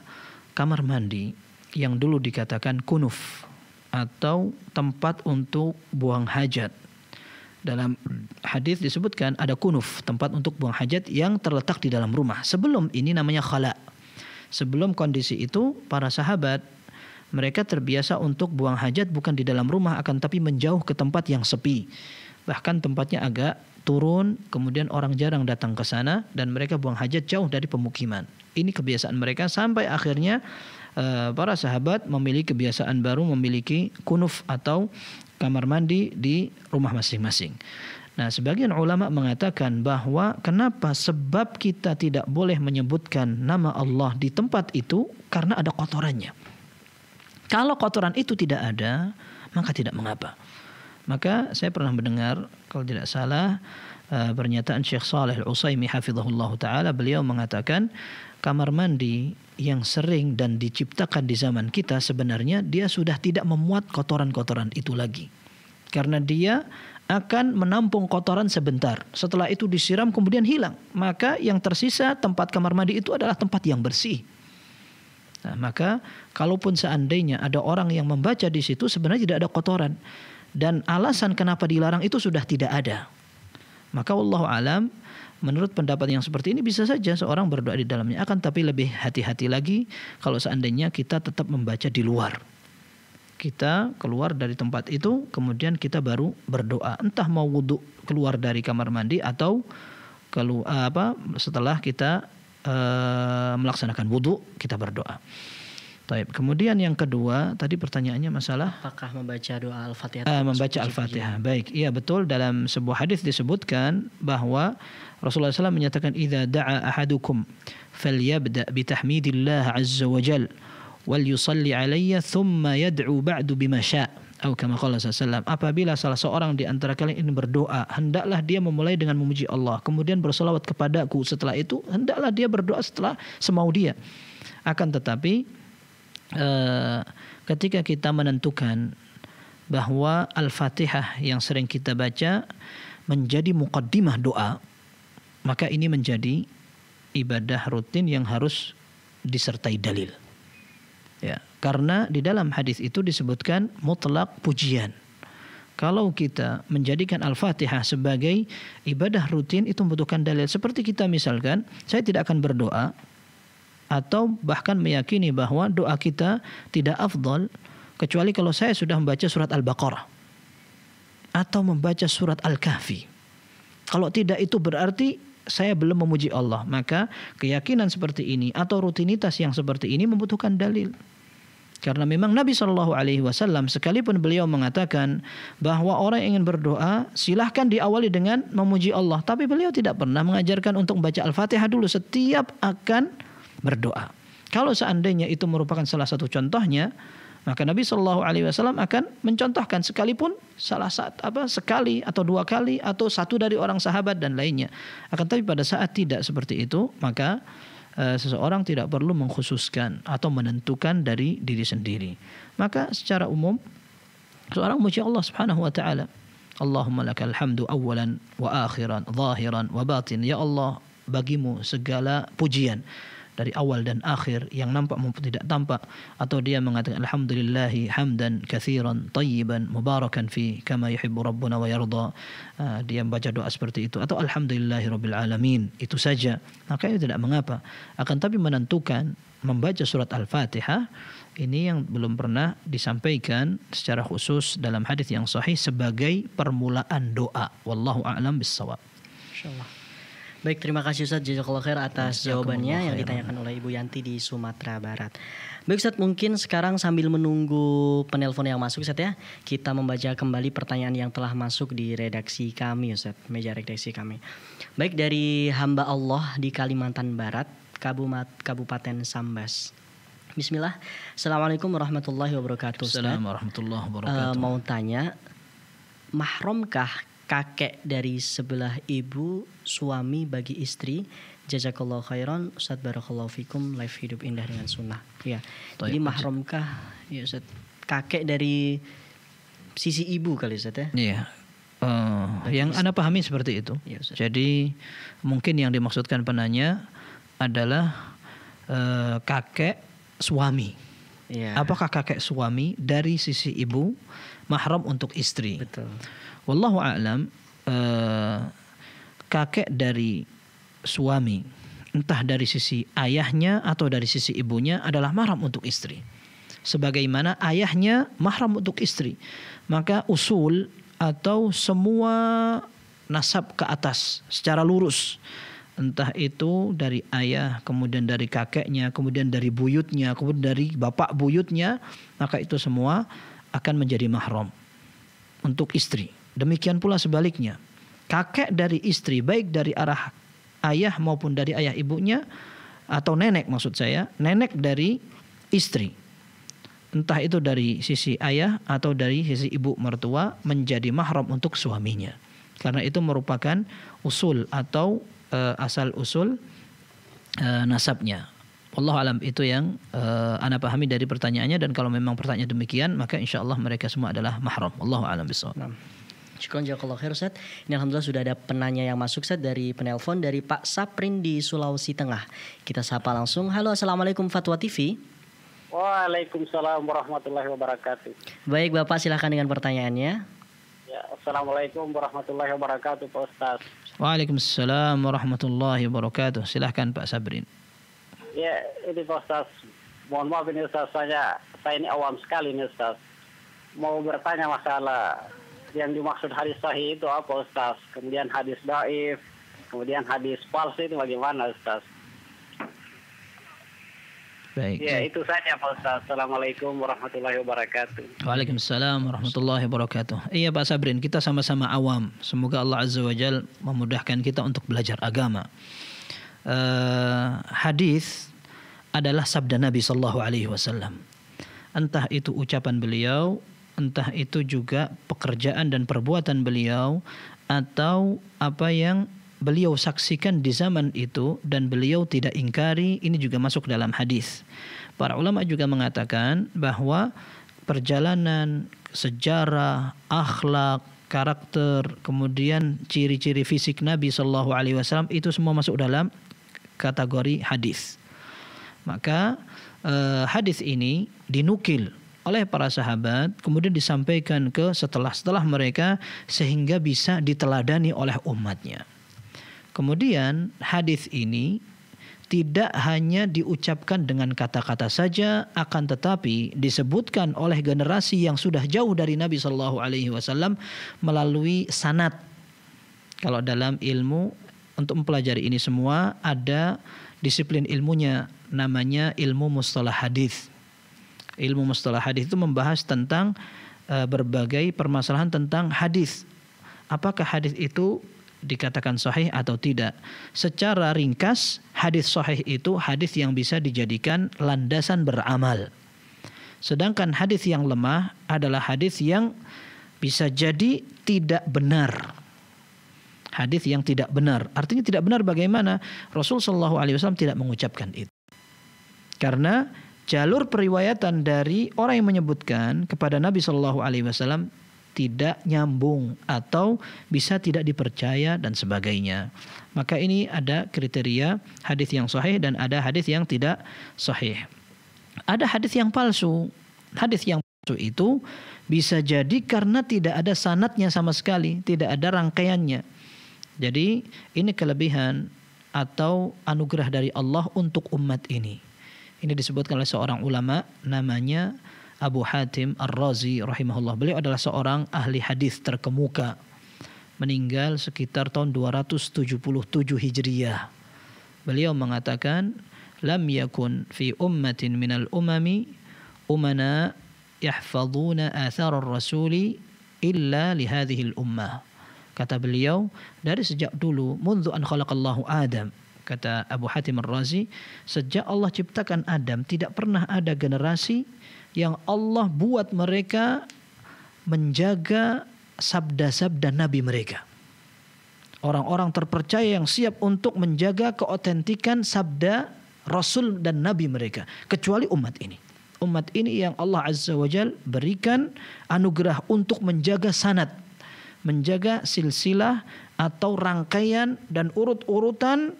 kamar mandi yang dulu dikatakan kunuf atau tempat untuk buang hajat. Dalam hadis disebutkan ada kunuf, tempat untuk buang hajat yang terletak di dalam rumah. Sebelum ini namanya khala. Sebelum kondisi itu para sahabat mereka terbiasa untuk buang hajat bukan di dalam rumah akan tapi menjauh ke tempat yang sepi bahkan tempatnya agak turun, kemudian orang jarang datang ke sana dan mereka buang hajat jauh dari pemukiman. Ini kebiasaan mereka sampai akhirnya eh, para sahabat memiliki kebiasaan baru memiliki kunuf atau kamar mandi di rumah masing-masing. Nah, sebagian ulama mengatakan bahwa kenapa sebab kita tidak boleh menyebutkan nama Allah di tempat itu karena ada kotorannya. Kalau kotoran itu tidak ada, maka tidak mengapa. Maka saya pernah mendengar kalau tidak salah eh, pernyataan Syekh Saleh Al-Utsaimin hafizahullah taala beliau mengatakan kamar mandi yang sering dan diciptakan di zaman kita sebenarnya dia sudah tidak memuat kotoran-kotoran itu lagi. Karena dia akan menampung kotoran sebentar. Setelah itu disiram kemudian hilang. Maka yang tersisa tempat kamar mandi itu adalah tempat yang bersih. Nah, maka kalaupun seandainya ada orang yang membaca di situ sebenarnya tidak ada kotoran dan alasan kenapa dilarang itu sudah tidak ada. Maka wallahu alam menurut pendapat yang seperti ini bisa saja seorang berdoa di dalamnya akan tapi lebih hati-hati lagi kalau seandainya kita tetap membaca di luar. Kita keluar dari tempat itu kemudian kita baru berdoa entah mau wudhu keluar dari kamar mandi atau kalau apa setelah kita e, melaksanakan wudhu kita berdoa. Taib. Kemudian yang kedua, tadi pertanyaannya masalah apakah membaca doa Al-Fatihah? Uh, membaca Al-Fatihah. Baik, iya betul dalam sebuah hadis disebutkan bahwa Rasulullah SAW menyatakan idza da'a ahadukum falyabda tahmidillah azza wa jal wal yusalli alayya thumma yad'u ba'du bima syaa. Atau kama qala sallallahu apabila salah seorang di antara kalian ini berdoa, hendaklah dia memulai dengan memuji Allah, kemudian bersolawat kepadaku. Setelah itu, hendaklah dia berdoa setelah semau dia. Akan tetapi Eh, ketika kita menentukan bahwa Al-Fatihah yang sering kita baca menjadi mukaddimah doa, maka ini menjadi ibadah rutin yang harus disertai dalil. Ya, karena di dalam hadis itu disebutkan mutlak pujian. Kalau kita menjadikan Al-Fatihah sebagai ibadah rutin itu membutuhkan dalil. Seperti kita misalkan, saya tidak akan berdoa atau bahkan meyakini bahwa doa kita tidak afdol kecuali kalau saya sudah membaca surat Al-Baqarah atau membaca surat Al-Kahfi. Kalau tidak itu berarti saya belum memuji Allah. Maka keyakinan seperti ini atau rutinitas yang seperti ini membutuhkan dalil. Karena memang Nabi Shallallahu Alaihi Wasallam sekalipun beliau mengatakan bahwa orang yang ingin berdoa silahkan diawali dengan memuji Allah, tapi beliau tidak pernah mengajarkan untuk membaca Al-Fatihah dulu setiap akan berdoa. Kalau seandainya itu merupakan salah satu contohnya, maka Nabi Shallallahu Alaihi Wasallam akan mencontohkan sekalipun salah saat apa sekali atau dua kali atau satu dari orang sahabat dan lainnya. Akan tapi pada saat tidak seperti itu maka e, seseorang tidak perlu mengkhususkan atau menentukan dari diri sendiri. Maka secara umum seorang muji Allah Subhanahu Wa Taala. Allahumma lakal hamdu awalan wa akhiran, zahiran wa batin. Ya Allah, bagimu segala pujian dari awal dan akhir yang nampak maupun tidak tampak atau dia mengatakan alhamdulillahi hamdan katsiran tayyiban mubarakan fi kama yuhibbu rabbuna wa yarda uh, dia membaca doa seperti itu atau alhamdulillahi rabbil alamin itu saja maka itu tidak mengapa akan tapi menentukan membaca surat al-fatihah ini yang belum pernah disampaikan secara khusus dalam hadis yang sahih sebagai permulaan doa wallahu a'lam bissawab insyaallah Baik, terima kasih Ustaz Jazakallah Khair atas jawabannya yang ditanyakan oleh Ibu Yanti di Sumatera Barat. Baik Ustaz, mungkin sekarang sambil menunggu penelpon yang masuk Ustaz ya, kita membaca kembali pertanyaan yang telah masuk di redaksi kami Ustaz, meja redaksi kami. Baik dari hamba Allah di Kalimantan Barat, Kabupaten Sambas. Bismillah. Assalamualaikum warahmatullahi wabarakatuh. Assalamualaikum warahmatullahi eh, wabarakatuh. Uh, mau tanya, mahromkah kakek dari sebelah ibu, suami bagi istri. Jazakallah khairan, Ustaz Barakallahu Fikum, live hidup indah dengan sunnah. Ya. Toyib Jadi mahramkah, ya Ustaz, kakek dari sisi ibu kali Ustaz ya? Iya. Uh, yang istri. Anda pahami seperti itu. Ya, Jadi mungkin yang dimaksudkan penanya adalah uh, kakek suami. Yeah. Apakah kakek suami dari sisi ibu mahram untuk istri? Betul. Wallahu a'lam uh, kakek dari suami entah dari sisi ayahnya atau dari sisi ibunya adalah mahram untuk istri. Sebagaimana ayahnya mahram untuk istri. Maka usul atau semua nasab ke atas secara lurus entah itu dari ayah, kemudian dari kakeknya, kemudian dari buyutnya, kemudian dari bapak buyutnya, maka itu semua akan menjadi mahram untuk istri. Demikian pula sebaliknya, kakek dari istri baik dari arah ayah maupun dari ayah ibunya atau nenek maksud saya, nenek dari istri. Entah itu dari sisi ayah atau dari sisi ibu mertua menjadi mahram untuk suaminya. Karena itu merupakan usul atau uh, asal usul uh, nasabnya. Allah alam itu yang uh, ana pahami dari pertanyaannya dan kalau memang pertanyaan demikian maka insya Allah mereka semua adalah mahram. Allah alam besok. Nah. Syukur jazakallah khair Ustaz. Ini alhamdulillah sudah ada penanya yang masuk Ustaz dari penelpon dari Pak Saprin di Sulawesi Tengah. Kita sapa langsung. Halo Assalamualaikum Fatwa TV. Waalaikumsalam warahmatullahi wabarakatuh. Baik Bapak silahkan dengan pertanyaannya. Ya, Assalamualaikum warahmatullahi wabarakatuh Pak Ustaz. Waalaikumsalam warahmatullahi wabarakatuh. Silahkan Pak Sabrin. Ya, ini Pak Ustaz. Mohon maaf ini Ustaz, saya, saya ini awam sekali ini Ustaz. Mau bertanya masalah yang dimaksud hadis sahih itu apa Ustaz? Kemudian hadis daif, kemudian hadis palsu itu bagaimana Ustaz? Baik. Ya, itu saja Pak Ustaz. Assalamualaikum warahmatullahi wabarakatuh. Waalaikumsalam warahmatullahi wabarakatuh. Iya Pak Sabrin, kita sama-sama awam. Semoga Allah Azza wa Jal memudahkan kita untuk belajar agama. Uh, hadis adalah sabda Nabi Sallallahu Alaihi Wasallam. Entah itu ucapan beliau, entah itu juga pekerjaan dan perbuatan beliau, atau apa yang beliau saksikan di zaman itu dan beliau tidak ingkari ini juga masuk dalam hadis. Para ulama juga mengatakan bahwa perjalanan sejarah, akhlak, karakter, kemudian ciri-ciri fisik Nabi Shallallahu Alaihi Wasallam itu semua masuk dalam kategori hadis. Maka eh, hadis ini dinukil oleh para sahabat kemudian disampaikan ke setelah-setelah mereka sehingga bisa diteladani oleh umatnya. Kemudian hadis ini tidak hanya diucapkan dengan kata-kata saja akan tetapi disebutkan oleh generasi yang sudah jauh dari Nabi Shallallahu alaihi wasallam melalui sanat. Kalau dalam ilmu untuk mempelajari ini semua ada disiplin ilmunya namanya ilmu mustalah hadis. Ilmu mustalah hadis itu membahas tentang eh, berbagai permasalahan tentang hadis. Apakah hadis itu dikatakan sahih atau tidak. Secara ringkas, hadis sahih itu hadis yang bisa dijadikan landasan beramal. Sedangkan hadis yang lemah adalah hadis yang bisa jadi tidak benar. Hadis yang tidak benar. Artinya tidak benar bagaimana? Rasul saw alaihi wasallam tidak mengucapkan itu. Karena jalur periwayatan dari orang yang menyebutkan kepada Nabi saw alaihi wasallam tidak nyambung atau bisa tidak dipercaya dan sebagainya. Maka ini ada kriteria hadis yang sahih dan ada hadis yang tidak sahih. Ada hadis yang palsu. Hadis yang palsu itu bisa jadi karena tidak ada sanatnya sama sekali, tidak ada rangkaiannya. Jadi ini kelebihan atau anugerah dari Allah untuk umat ini. Ini disebutkan oleh seorang ulama namanya Abu Hatim Ar-Razi rahimahullah. Beliau adalah seorang ahli hadis terkemuka. Meninggal sekitar tahun 277 Hijriah. Beliau mengatakan, "Lam yakun fi ummatin minal umami umana yahfaduna athar ar-rasuli illa li hadhihi al-ummah." Kata beliau, dari sejak dulu, mundu an khalaqallahu Adam, kata Abu Hatim Ar-Razi, sejak Allah ciptakan Adam tidak pernah ada generasi yang Allah buat mereka menjaga sabda-sabda nabi mereka. Orang-orang terpercaya yang siap untuk menjaga keotentikan sabda rasul dan nabi mereka, kecuali umat ini. Umat ini yang Allah Azza wa Jal berikan anugerah untuk menjaga sanat, menjaga silsilah atau rangkaian dan urut-urutan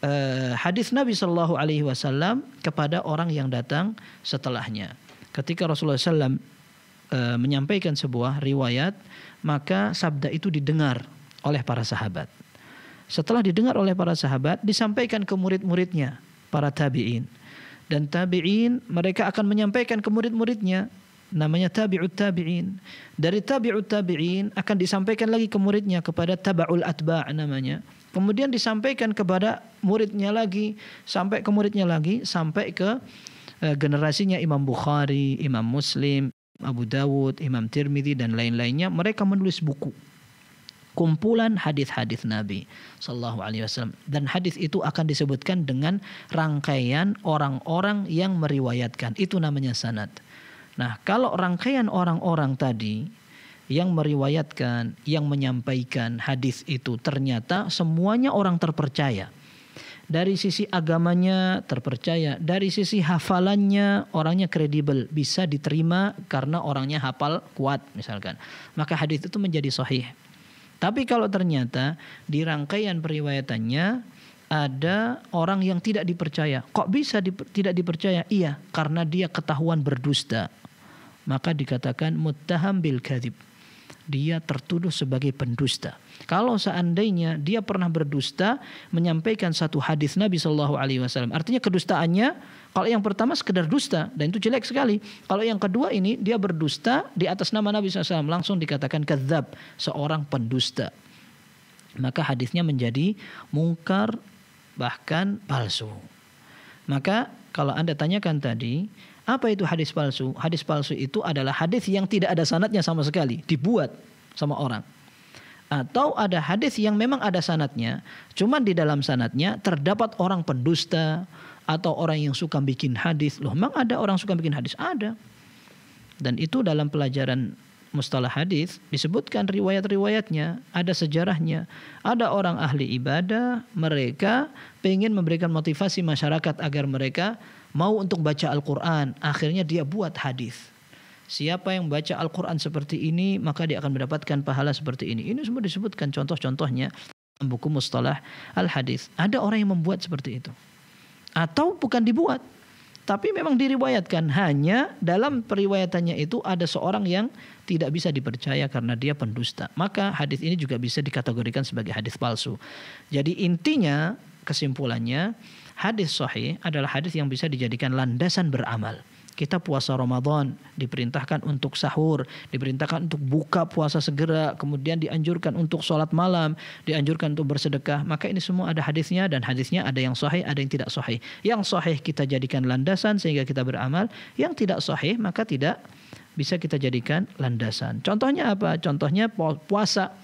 eh, hadis Nabi Shallallahu Alaihi Wasallam kepada orang yang datang setelahnya ketika Rasulullah SAW e, menyampaikan sebuah riwayat, maka sabda itu didengar oleh para sahabat. Setelah didengar oleh para sahabat, disampaikan ke murid-muridnya, para tabi'in. Dan tabi'in mereka akan menyampaikan ke murid-muridnya, namanya tabi'ut tabi'in. Dari tabi'ut tabi'in akan disampaikan lagi ke muridnya kepada taba'ul atba' namanya. Kemudian disampaikan kepada muridnya lagi, sampai ke muridnya lagi, sampai ke Eh, generasinya Imam Bukhari, Imam Muslim, Abu Dawud, Imam Tirmidzi dan lain-lainnya mereka menulis buku kumpulan hadis-hadis Nabi Shallallahu Alaihi Wasallam dan hadis itu akan disebutkan dengan rangkaian orang-orang yang meriwayatkan itu namanya sanad. Nah kalau rangkaian orang-orang tadi yang meriwayatkan, yang menyampaikan hadis itu ternyata semuanya orang terpercaya dari sisi agamanya terpercaya, dari sisi hafalannya orangnya kredibel, bisa diterima karena orangnya hafal kuat misalkan. Maka hadis itu menjadi sahih. Tapi kalau ternyata di rangkaian periwayatannya ada orang yang tidak dipercaya. Kok bisa di, tidak dipercaya? Iya, karena dia ketahuan berdusta. Maka dikatakan muttaham bil dia tertuduh sebagai pendusta. Kalau seandainya dia pernah berdusta menyampaikan satu hadis Nabi Shallallahu Alaihi Wasallam, artinya kedustaannya kalau yang pertama sekedar dusta dan itu jelek sekali. Kalau yang kedua ini dia berdusta di atas nama Nabi SAW langsung dikatakan kezab seorang pendusta. Maka hadisnya menjadi mungkar bahkan palsu. Maka kalau anda tanyakan tadi apa itu hadis palsu? Hadis palsu itu adalah hadis yang tidak ada sanatnya sama sekali, dibuat sama orang. Atau ada hadis yang memang ada sanatnya, cuman di dalam sanatnya terdapat orang pendusta atau orang yang suka bikin hadis. Loh, memang ada orang suka bikin hadis? Ada. Dan itu dalam pelajaran mustalah hadis disebutkan riwayat-riwayatnya, ada sejarahnya. Ada orang ahli ibadah, mereka pengen memberikan motivasi masyarakat agar mereka mau untuk baca Al-Quran, akhirnya dia buat hadis. Siapa yang baca Al-Quran seperti ini, maka dia akan mendapatkan pahala seperti ini. Ini semua disebutkan contoh-contohnya buku mustalah al-hadis. Ada orang yang membuat seperti itu. Atau bukan dibuat, tapi memang diriwayatkan. Hanya dalam periwayatannya itu ada seorang yang tidak bisa dipercaya karena dia pendusta. Maka hadis ini juga bisa dikategorikan sebagai hadis palsu. Jadi intinya, kesimpulannya, Hadis sahih adalah hadis yang bisa dijadikan landasan beramal. Kita puasa Ramadan diperintahkan untuk sahur, diperintahkan untuk buka puasa segera, kemudian dianjurkan untuk sholat malam, dianjurkan untuk bersedekah. Maka ini semua ada hadisnya dan hadisnya ada yang sahih, ada yang tidak sahih. Yang sahih kita jadikan landasan sehingga kita beramal, yang tidak sahih maka tidak bisa kita jadikan landasan. Contohnya apa? Contohnya puasa.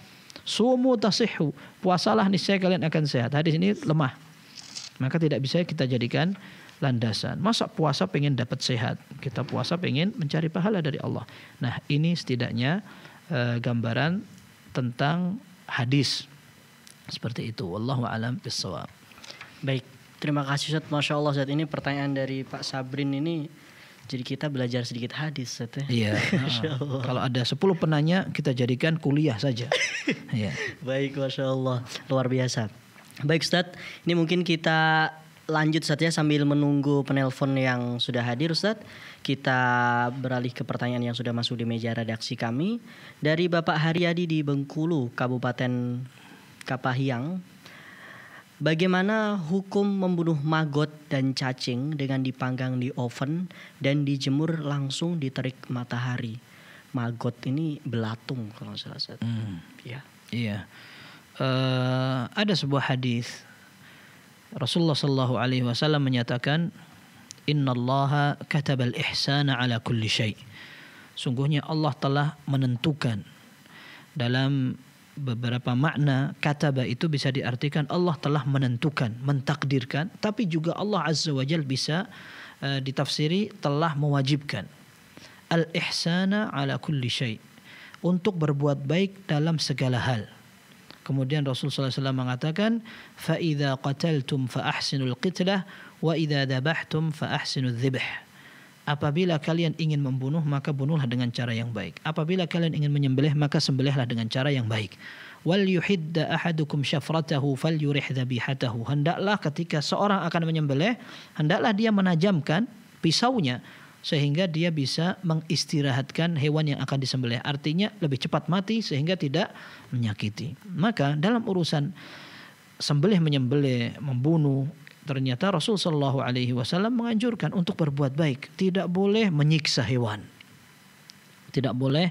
Sumu tasihu. Puasalah niscaya kalian akan sehat. Hadis ini lemah maka tidak bisa kita jadikan landasan. Masa puasa pengen dapat sehat? Kita puasa pengen mencari pahala dari Allah. Nah ini setidaknya e, gambaran tentang hadis. Seperti itu. Wallahu a'lam bishawab. Baik, terima kasih Ustaz. Masya Allah saat ini pertanyaan dari Pak Sabrin ini jadi kita belajar sedikit hadis ya? Iya. Ah, kalau ada 10 penanya kita jadikan kuliah saja. ya. Baik, Masya Allah. Luar biasa. Baik Ustadz, ini mungkin kita lanjut saja ya, sambil menunggu penelpon yang sudah hadir Ustadz. Kita beralih ke pertanyaan yang sudah masuk di meja redaksi kami. Dari Bapak Haryadi di Bengkulu, Kabupaten Kapahiang. Bagaimana hukum membunuh maggot dan cacing dengan dipanggang di oven dan dijemur langsung di terik matahari? Maggot ini belatung kalau salah satu. Hmm. Ya. Iya. iya. Eh, ada sebuah hadis Rasulullah Sallallahu Alaihi Wasallam menyatakan Inna katabal ihsana ala kulli syai. Sungguhnya Allah telah menentukan dalam beberapa makna kataba itu bisa diartikan Allah telah menentukan, mentakdirkan, tapi juga Allah Azza wa jalla bisa uh, ditafsiri telah mewajibkan. Al-ihsana ala kulli syai. Untuk berbuat baik dalam segala hal Kemudian Rasulullah SAW mengatakan, فَإِذَا قَتَلْتُمْ فَأَحْسِنُوا الْقِتْلَةِ وَإِذَا ذَبَحْتُمْ فَأَحْسِنُوا الذِّبْحِ Apabila kalian ingin membunuh, maka bunuhlah dengan cara yang baik. Apabila kalian ingin menyembelih, maka sembelihlah dengan cara yang baik. Wal yuhidda ahadukum syafratahu fal dhabihatahu. Hendaklah ketika seorang akan menyembelih, hendaklah dia menajamkan pisaunya sehingga dia bisa mengistirahatkan hewan yang akan disembelih. Artinya lebih cepat mati sehingga tidak menyakiti. Maka dalam urusan sembelih menyembelih, membunuh, ternyata Rasul Shallallahu Alaihi Wasallam menganjurkan untuk berbuat baik, tidak boleh menyiksa hewan, tidak boleh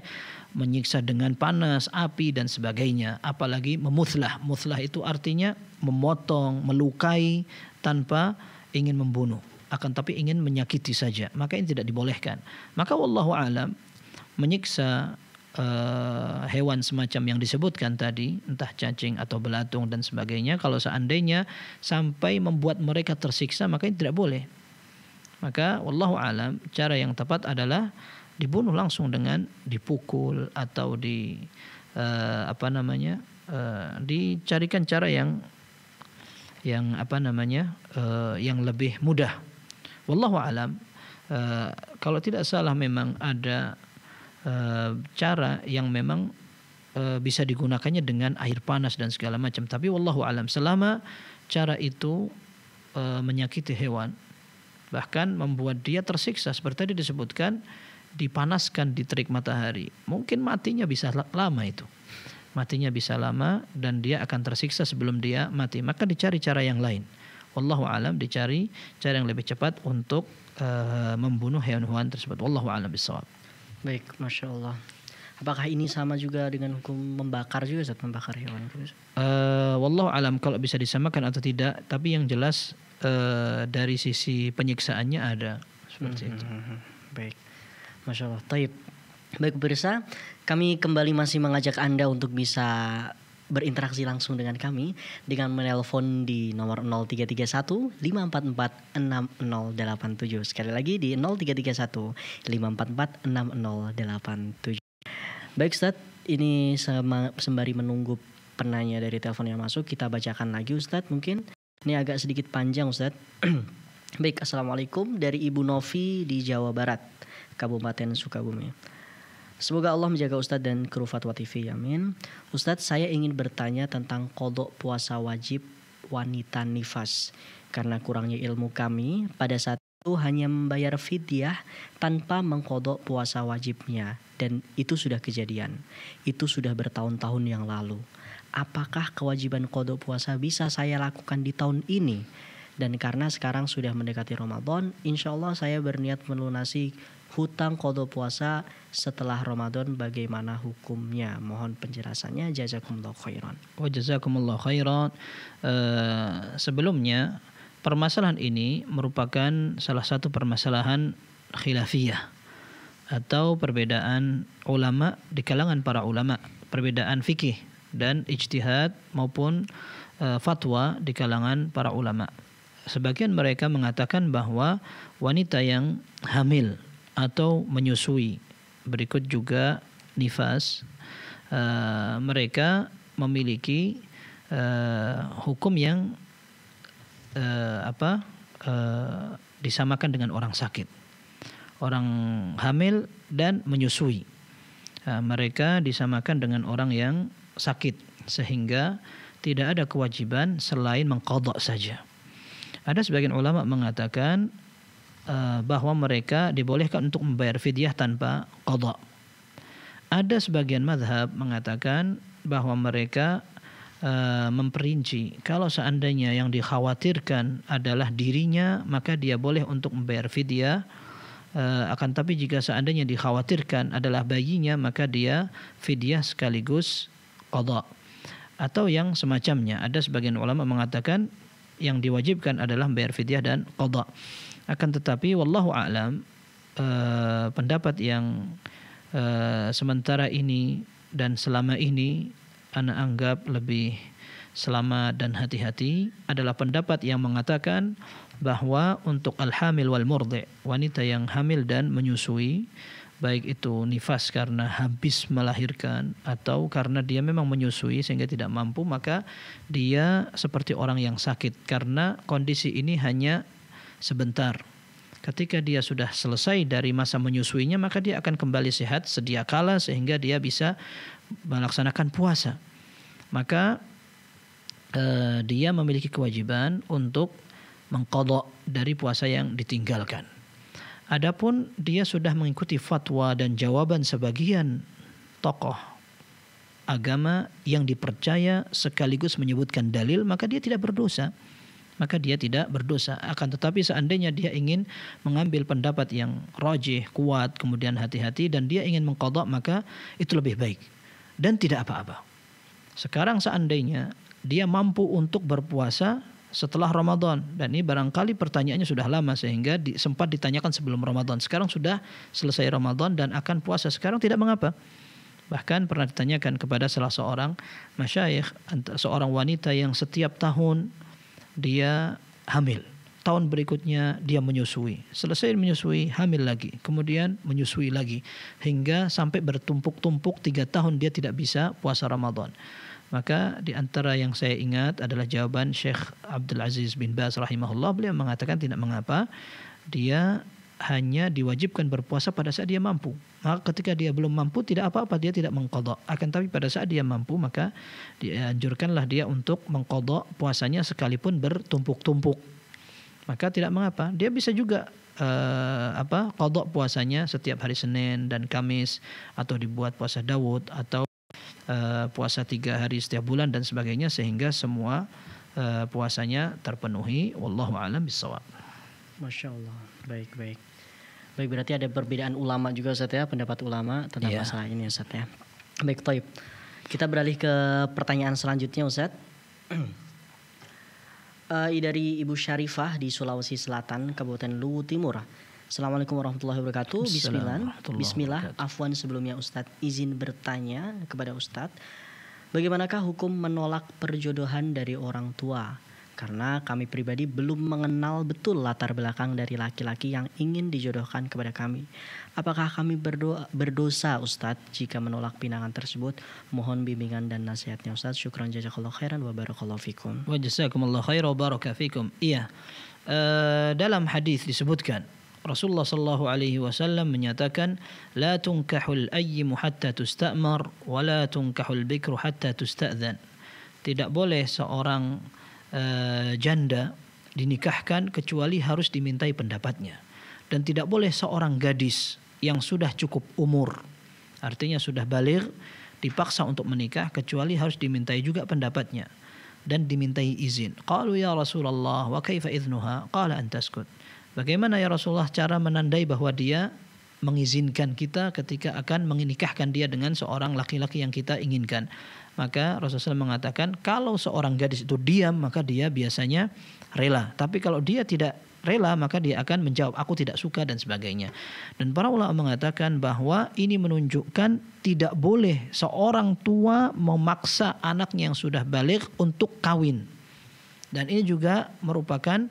menyiksa dengan panas, api dan sebagainya, apalagi memuslah. Muslah itu artinya memotong, melukai tanpa ingin membunuh akan tapi ingin menyakiti saja maka ini tidak dibolehkan maka wallahu alam menyiksa uh, hewan semacam yang disebutkan tadi, entah cacing atau belatung dan sebagainya, kalau seandainya sampai membuat mereka tersiksa, maka ini tidak boleh. Maka wallahu alam, cara yang tepat adalah dibunuh langsung dengan dipukul atau di uh, apa namanya? Uh, dicarikan cara yang yang apa namanya? Uh, yang lebih mudah Wallahu alam. Uh, kalau tidak salah memang ada uh, cara yang memang uh, bisa digunakannya dengan air panas dan segala macam. Tapi wallahu alam selama cara itu uh, menyakiti hewan bahkan membuat dia tersiksa seperti tadi disebutkan dipanaskan di terik matahari. Mungkin matinya bisa lama itu. Matinya bisa lama dan dia akan tersiksa sebelum dia mati. Maka dicari cara yang lain. Wallahu alam dicari cara yang lebih cepat untuk uh, membunuh hewan-hewan tersebut. Wallahu alam bisawab. Baik, masya Allah. Apakah ini sama juga dengan hukum membakar juga saat membakar hewan? Uh, wallahu alam kalau bisa disamakan atau tidak, tapi yang jelas uh, dari sisi penyiksaannya ada seperti hmm, itu. Hmm, hmm, hmm. baik. Masya Allah. Taib. Baik pemirsa, kami kembali masih mengajak Anda untuk bisa berinteraksi langsung dengan kami dengan menelpon di nomor 0331 544 6087. Sekali lagi di 0331 544 6087. Baik Ustaz, ini sembari menunggu penanya dari telepon yang masuk, kita bacakan lagi Ustaz mungkin. Ini agak sedikit panjang Ustaz. Baik, Assalamualaikum dari Ibu Novi di Jawa Barat, Kabupaten Sukabumi. Semoga Allah menjaga Ustadz dan kru Fatwa TV. Amin. Ustadz, saya ingin bertanya tentang kodok puasa wajib wanita nifas. Karena kurangnya ilmu kami, pada saat itu hanya membayar fidyah tanpa mengkodok puasa wajibnya. Dan itu sudah kejadian. Itu sudah bertahun-tahun yang lalu. Apakah kewajiban kodok puasa bisa saya lakukan di tahun ini? Dan karena sekarang sudah mendekati Ramadan, insya Allah saya berniat melunasi hutang kodo puasa setelah Ramadan bagaimana hukumnya? Mohon penjelasannya. Jazakumullah khairan. Oh jazakumullah khairan. Uh, sebelumnya permasalahan ini merupakan salah satu permasalahan khilafiyah atau perbedaan ulama di kalangan para ulama, perbedaan fikih dan ijtihad maupun uh, fatwa di kalangan para ulama sebagian mereka mengatakan bahwa wanita yang hamil atau menyusui berikut juga nifas uh, mereka memiliki uh, hukum yang uh, apa uh, disamakan dengan orang sakit orang hamil dan menyusui uh, mereka disamakan dengan orang yang sakit sehingga tidak ada kewajiban selain mengkodok saja ada sebagian ulama mengatakan uh, bahwa mereka dibolehkan untuk membayar fidyah tanpa kodok. Ada sebagian madhab mengatakan bahwa mereka uh, memperinci kalau seandainya yang dikhawatirkan adalah dirinya maka dia boleh untuk membayar fidyah Uh, akan tapi jika seandainya dikhawatirkan adalah bayinya maka dia fidyah sekaligus kodok atau yang semacamnya ada sebagian ulama mengatakan yang diwajibkan adalah membayar fidyah dan qadha. Akan tetapi wallahu a'lam eh, pendapat yang eh, sementara ini dan selama ini anak anggap lebih selamat dan hati-hati adalah pendapat yang mengatakan bahwa untuk al wal murdi, wanita yang hamil dan menyusui baik itu nifas karena habis melahirkan atau karena dia memang menyusui sehingga tidak mampu maka dia seperti orang yang sakit karena kondisi ini hanya sebentar ketika dia sudah selesai dari masa menyusuinya maka dia akan kembali sehat sedia kala sehingga dia bisa melaksanakan puasa maka eh, dia memiliki kewajiban untuk mengkodok dari puasa yang ditinggalkan Adapun dia sudah mengikuti fatwa dan jawaban sebagian tokoh agama yang dipercaya sekaligus menyebutkan dalil, maka dia tidak berdosa. Maka dia tidak berdosa. Akan tetapi seandainya dia ingin mengambil pendapat yang rajih kuat, kemudian hati-hati, dan dia ingin mengkodok, maka itu lebih baik. Dan tidak apa-apa. Sekarang seandainya dia mampu untuk berpuasa setelah Ramadan dan ini barangkali pertanyaannya sudah lama sehingga di, sempat ditanyakan sebelum Ramadan sekarang sudah selesai Ramadan dan akan puasa sekarang tidak mengapa bahkan pernah ditanyakan kepada salah seorang masyayikh seorang wanita yang setiap tahun dia hamil tahun berikutnya dia menyusui selesai menyusui hamil lagi kemudian menyusui lagi hingga sampai bertumpuk-tumpuk tiga tahun dia tidak bisa puasa Ramadan maka di antara yang saya ingat adalah jawaban Syekh Abdul Aziz bin Baz rahimahullah beliau mengatakan tidak mengapa dia hanya diwajibkan berpuasa pada saat dia mampu. Maka ketika dia belum mampu tidak apa-apa dia tidak mengkodok. Akan tapi pada saat dia mampu maka dianjurkanlah dia untuk mengkodok puasanya sekalipun bertumpuk-tumpuk. Maka tidak mengapa dia bisa juga eh, apa kodok puasanya setiap hari Senin dan Kamis atau dibuat puasa Dawud atau Eh, puasa tiga hari setiap bulan dan sebagainya sehingga semua eh, puasanya terpenuhi. Wallahu a'lam bishawab. Masya Allah, baik baik. Baik berarti ada perbedaan ulama juga Ustaz ya, pendapat ulama tentang yeah. masalah ini Ustaz ya. Baik Taib. Kita beralih ke pertanyaan selanjutnya Ustaz. uh, dari Ibu Syarifah di Sulawesi Selatan, Kabupaten Luwu Timur. Assalamualaikum warahmatullahi wabarakatuh. Bismillah. Bismillah. Afwan sebelumnya Ustadz izin bertanya kepada Ustadz. Bagaimanakah hukum menolak perjodohan dari orang tua? Karena kami pribadi belum mengenal betul latar belakang dari laki-laki yang ingin dijodohkan kepada kami. Apakah kami berdoa, berdosa Ustadz jika menolak pinangan tersebut? Mohon bimbingan dan nasihatnya Ustadz. Syukran jazakallah khairan wa barakallahu fikum. Wa khairan wa barakallahu fikum. Iya. Uh, dalam hadis disebutkan Rasulullah sallallahu alaihi wasallam menyatakan la tunkahul ayyimu hatta tusta'mar wa la tunkahul bikru hatta tusta'dzan. Tidak boleh seorang uh, janda dinikahkan kecuali harus dimintai pendapatnya. Dan tidak boleh seorang gadis yang sudah cukup umur artinya sudah balir dipaksa untuk menikah kecuali harus dimintai juga pendapatnya dan dimintai izin. Qalu ya Rasulullah wa kaifa idnuha? Qala an taskut. Bagaimana ya Rasulullah cara menandai bahwa dia mengizinkan kita ketika akan menikahkan dia dengan seorang laki-laki yang kita inginkan. Maka Rasulullah mengatakan kalau seorang gadis itu diam maka dia biasanya rela. Tapi kalau dia tidak rela maka dia akan menjawab aku tidak suka dan sebagainya. Dan para ulama mengatakan bahwa ini menunjukkan tidak boleh seorang tua memaksa anaknya yang sudah balik untuk kawin. Dan ini juga merupakan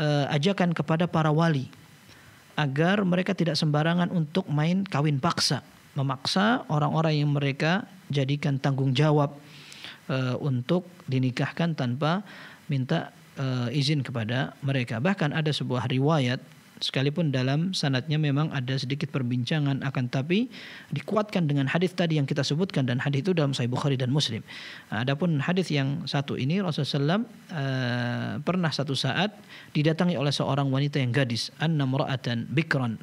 uh, ajakan kepada para wali agar mereka tidak sembarangan untuk main kawin paksa, memaksa orang-orang yang mereka jadikan tanggung jawab uh, untuk dinikahkan tanpa minta uh, izin kepada mereka. Bahkan ada sebuah riwayat sekalipun dalam sanatnya memang ada sedikit perbincangan akan tapi dikuatkan dengan hadis tadi yang kita sebutkan dan hadis itu dalam Sahih Bukhari dan Muslim. Adapun hadis yang satu ini Rasulullah SAW uh, eh, pernah satu saat didatangi oleh seorang wanita yang gadis, An bikran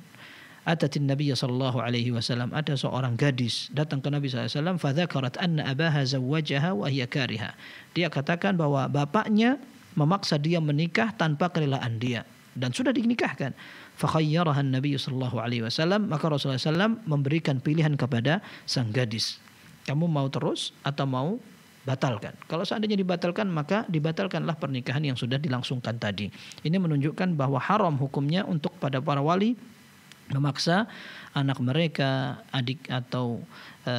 atatin Nabi sallallahu alaihi wasallam ada seorang gadis datang ke Nabi sallallahu alaihi wasallam fadzakarat anna abaha zawwajaha wa hiya kariha dia katakan bahwa bapaknya memaksa dia menikah tanpa kerelaan dia dan sudah dinikahkan. Fakhayyaraha Nabi sallallahu alaihi wasallam maka Rasulullah SAW memberikan pilihan kepada sang gadis. Kamu mau terus atau mau batalkan. Kalau seandainya dibatalkan maka dibatalkanlah pernikahan yang sudah dilangsungkan tadi. Ini menunjukkan bahwa haram hukumnya untuk pada para wali memaksa anak mereka, adik atau e,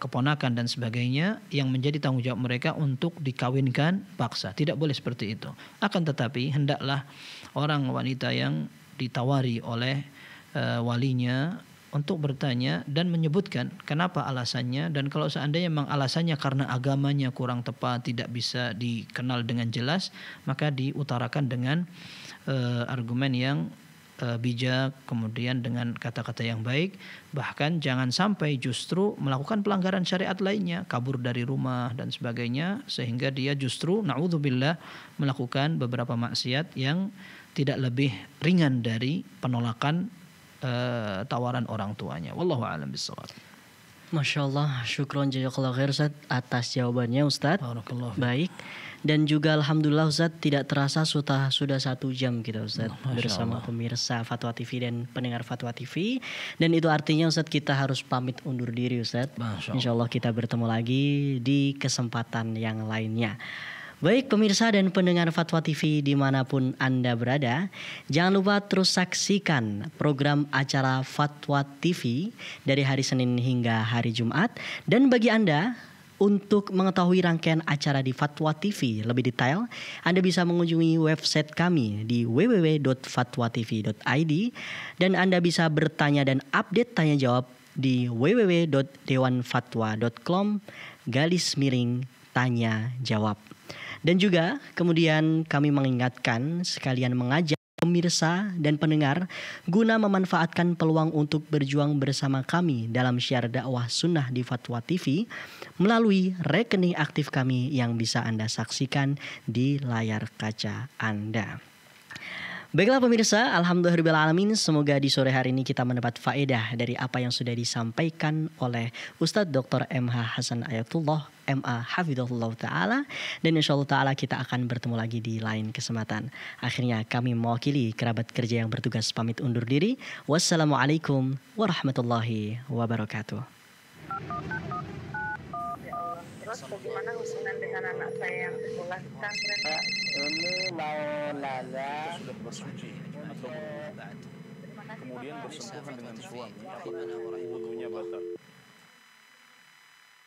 keponakan dan sebagainya yang menjadi tanggung jawab mereka untuk dikawinkan paksa. Tidak boleh seperti itu. Akan tetapi hendaklah orang wanita yang ditawari oleh uh, walinya untuk bertanya dan menyebutkan kenapa alasannya dan kalau seandainya memang alasannya karena agamanya kurang tepat tidak bisa dikenal dengan jelas maka diutarakan dengan uh, argumen yang uh, bijak kemudian dengan kata-kata yang baik bahkan jangan sampai justru melakukan pelanggaran syariat lainnya kabur dari rumah dan sebagainya sehingga dia justru naudzubillah melakukan beberapa maksiat yang tidak lebih ringan dari penolakan uh, tawaran orang tuanya. Wallahu a'lam bishawab. Masya Allah, syukron jazakallah khair Ustaz atas jawabannya Ustaz. Baik. Dan juga Alhamdulillah Ustaz tidak terasa sudah, sudah satu jam kita gitu, Ustaz. Masya bersama Allah. pemirsa Fatwa TV dan pendengar Fatwa TV. Dan itu artinya Ustaz kita harus pamit undur diri Ustaz. Masya Allah. Insya Allah kita bertemu lagi di kesempatan yang lainnya. Baik pemirsa dan pendengar Fatwa TV dimanapun Anda berada, jangan lupa terus saksikan program acara Fatwa TV dari hari Senin hingga hari Jumat. Dan bagi Anda untuk mengetahui rangkaian acara di Fatwa TV lebih detail, Anda bisa mengunjungi website kami di www.fatwatv.id dan Anda bisa bertanya dan update tanya jawab di www.dewanfatwa.com garis miring tanya jawab. Dan juga kemudian kami mengingatkan sekalian mengajak pemirsa dan pendengar guna memanfaatkan peluang untuk berjuang bersama kami dalam syiar dakwah sunnah di Fatwa TV melalui rekening aktif kami yang bisa Anda saksikan di layar kaca Anda. Baiklah pemirsa, alhamdulillah alamin semoga di sore hari ini kita mendapat faedah dari apa yang sudah disampaikan oleh Ustadz Dr. MH Hasan Ayatullah MA Hafidullah Ta'ala dan insya Allah Ta'ala kita akan bertemu lagi di lain kesempatan. Akhirnya kami mewakili kerabat kerja yang bertugas pamit undur diri. Wassalamualaikum warahmatullahi wabarakatuh. yang Kemudian bersentuhan dengan suami. batal.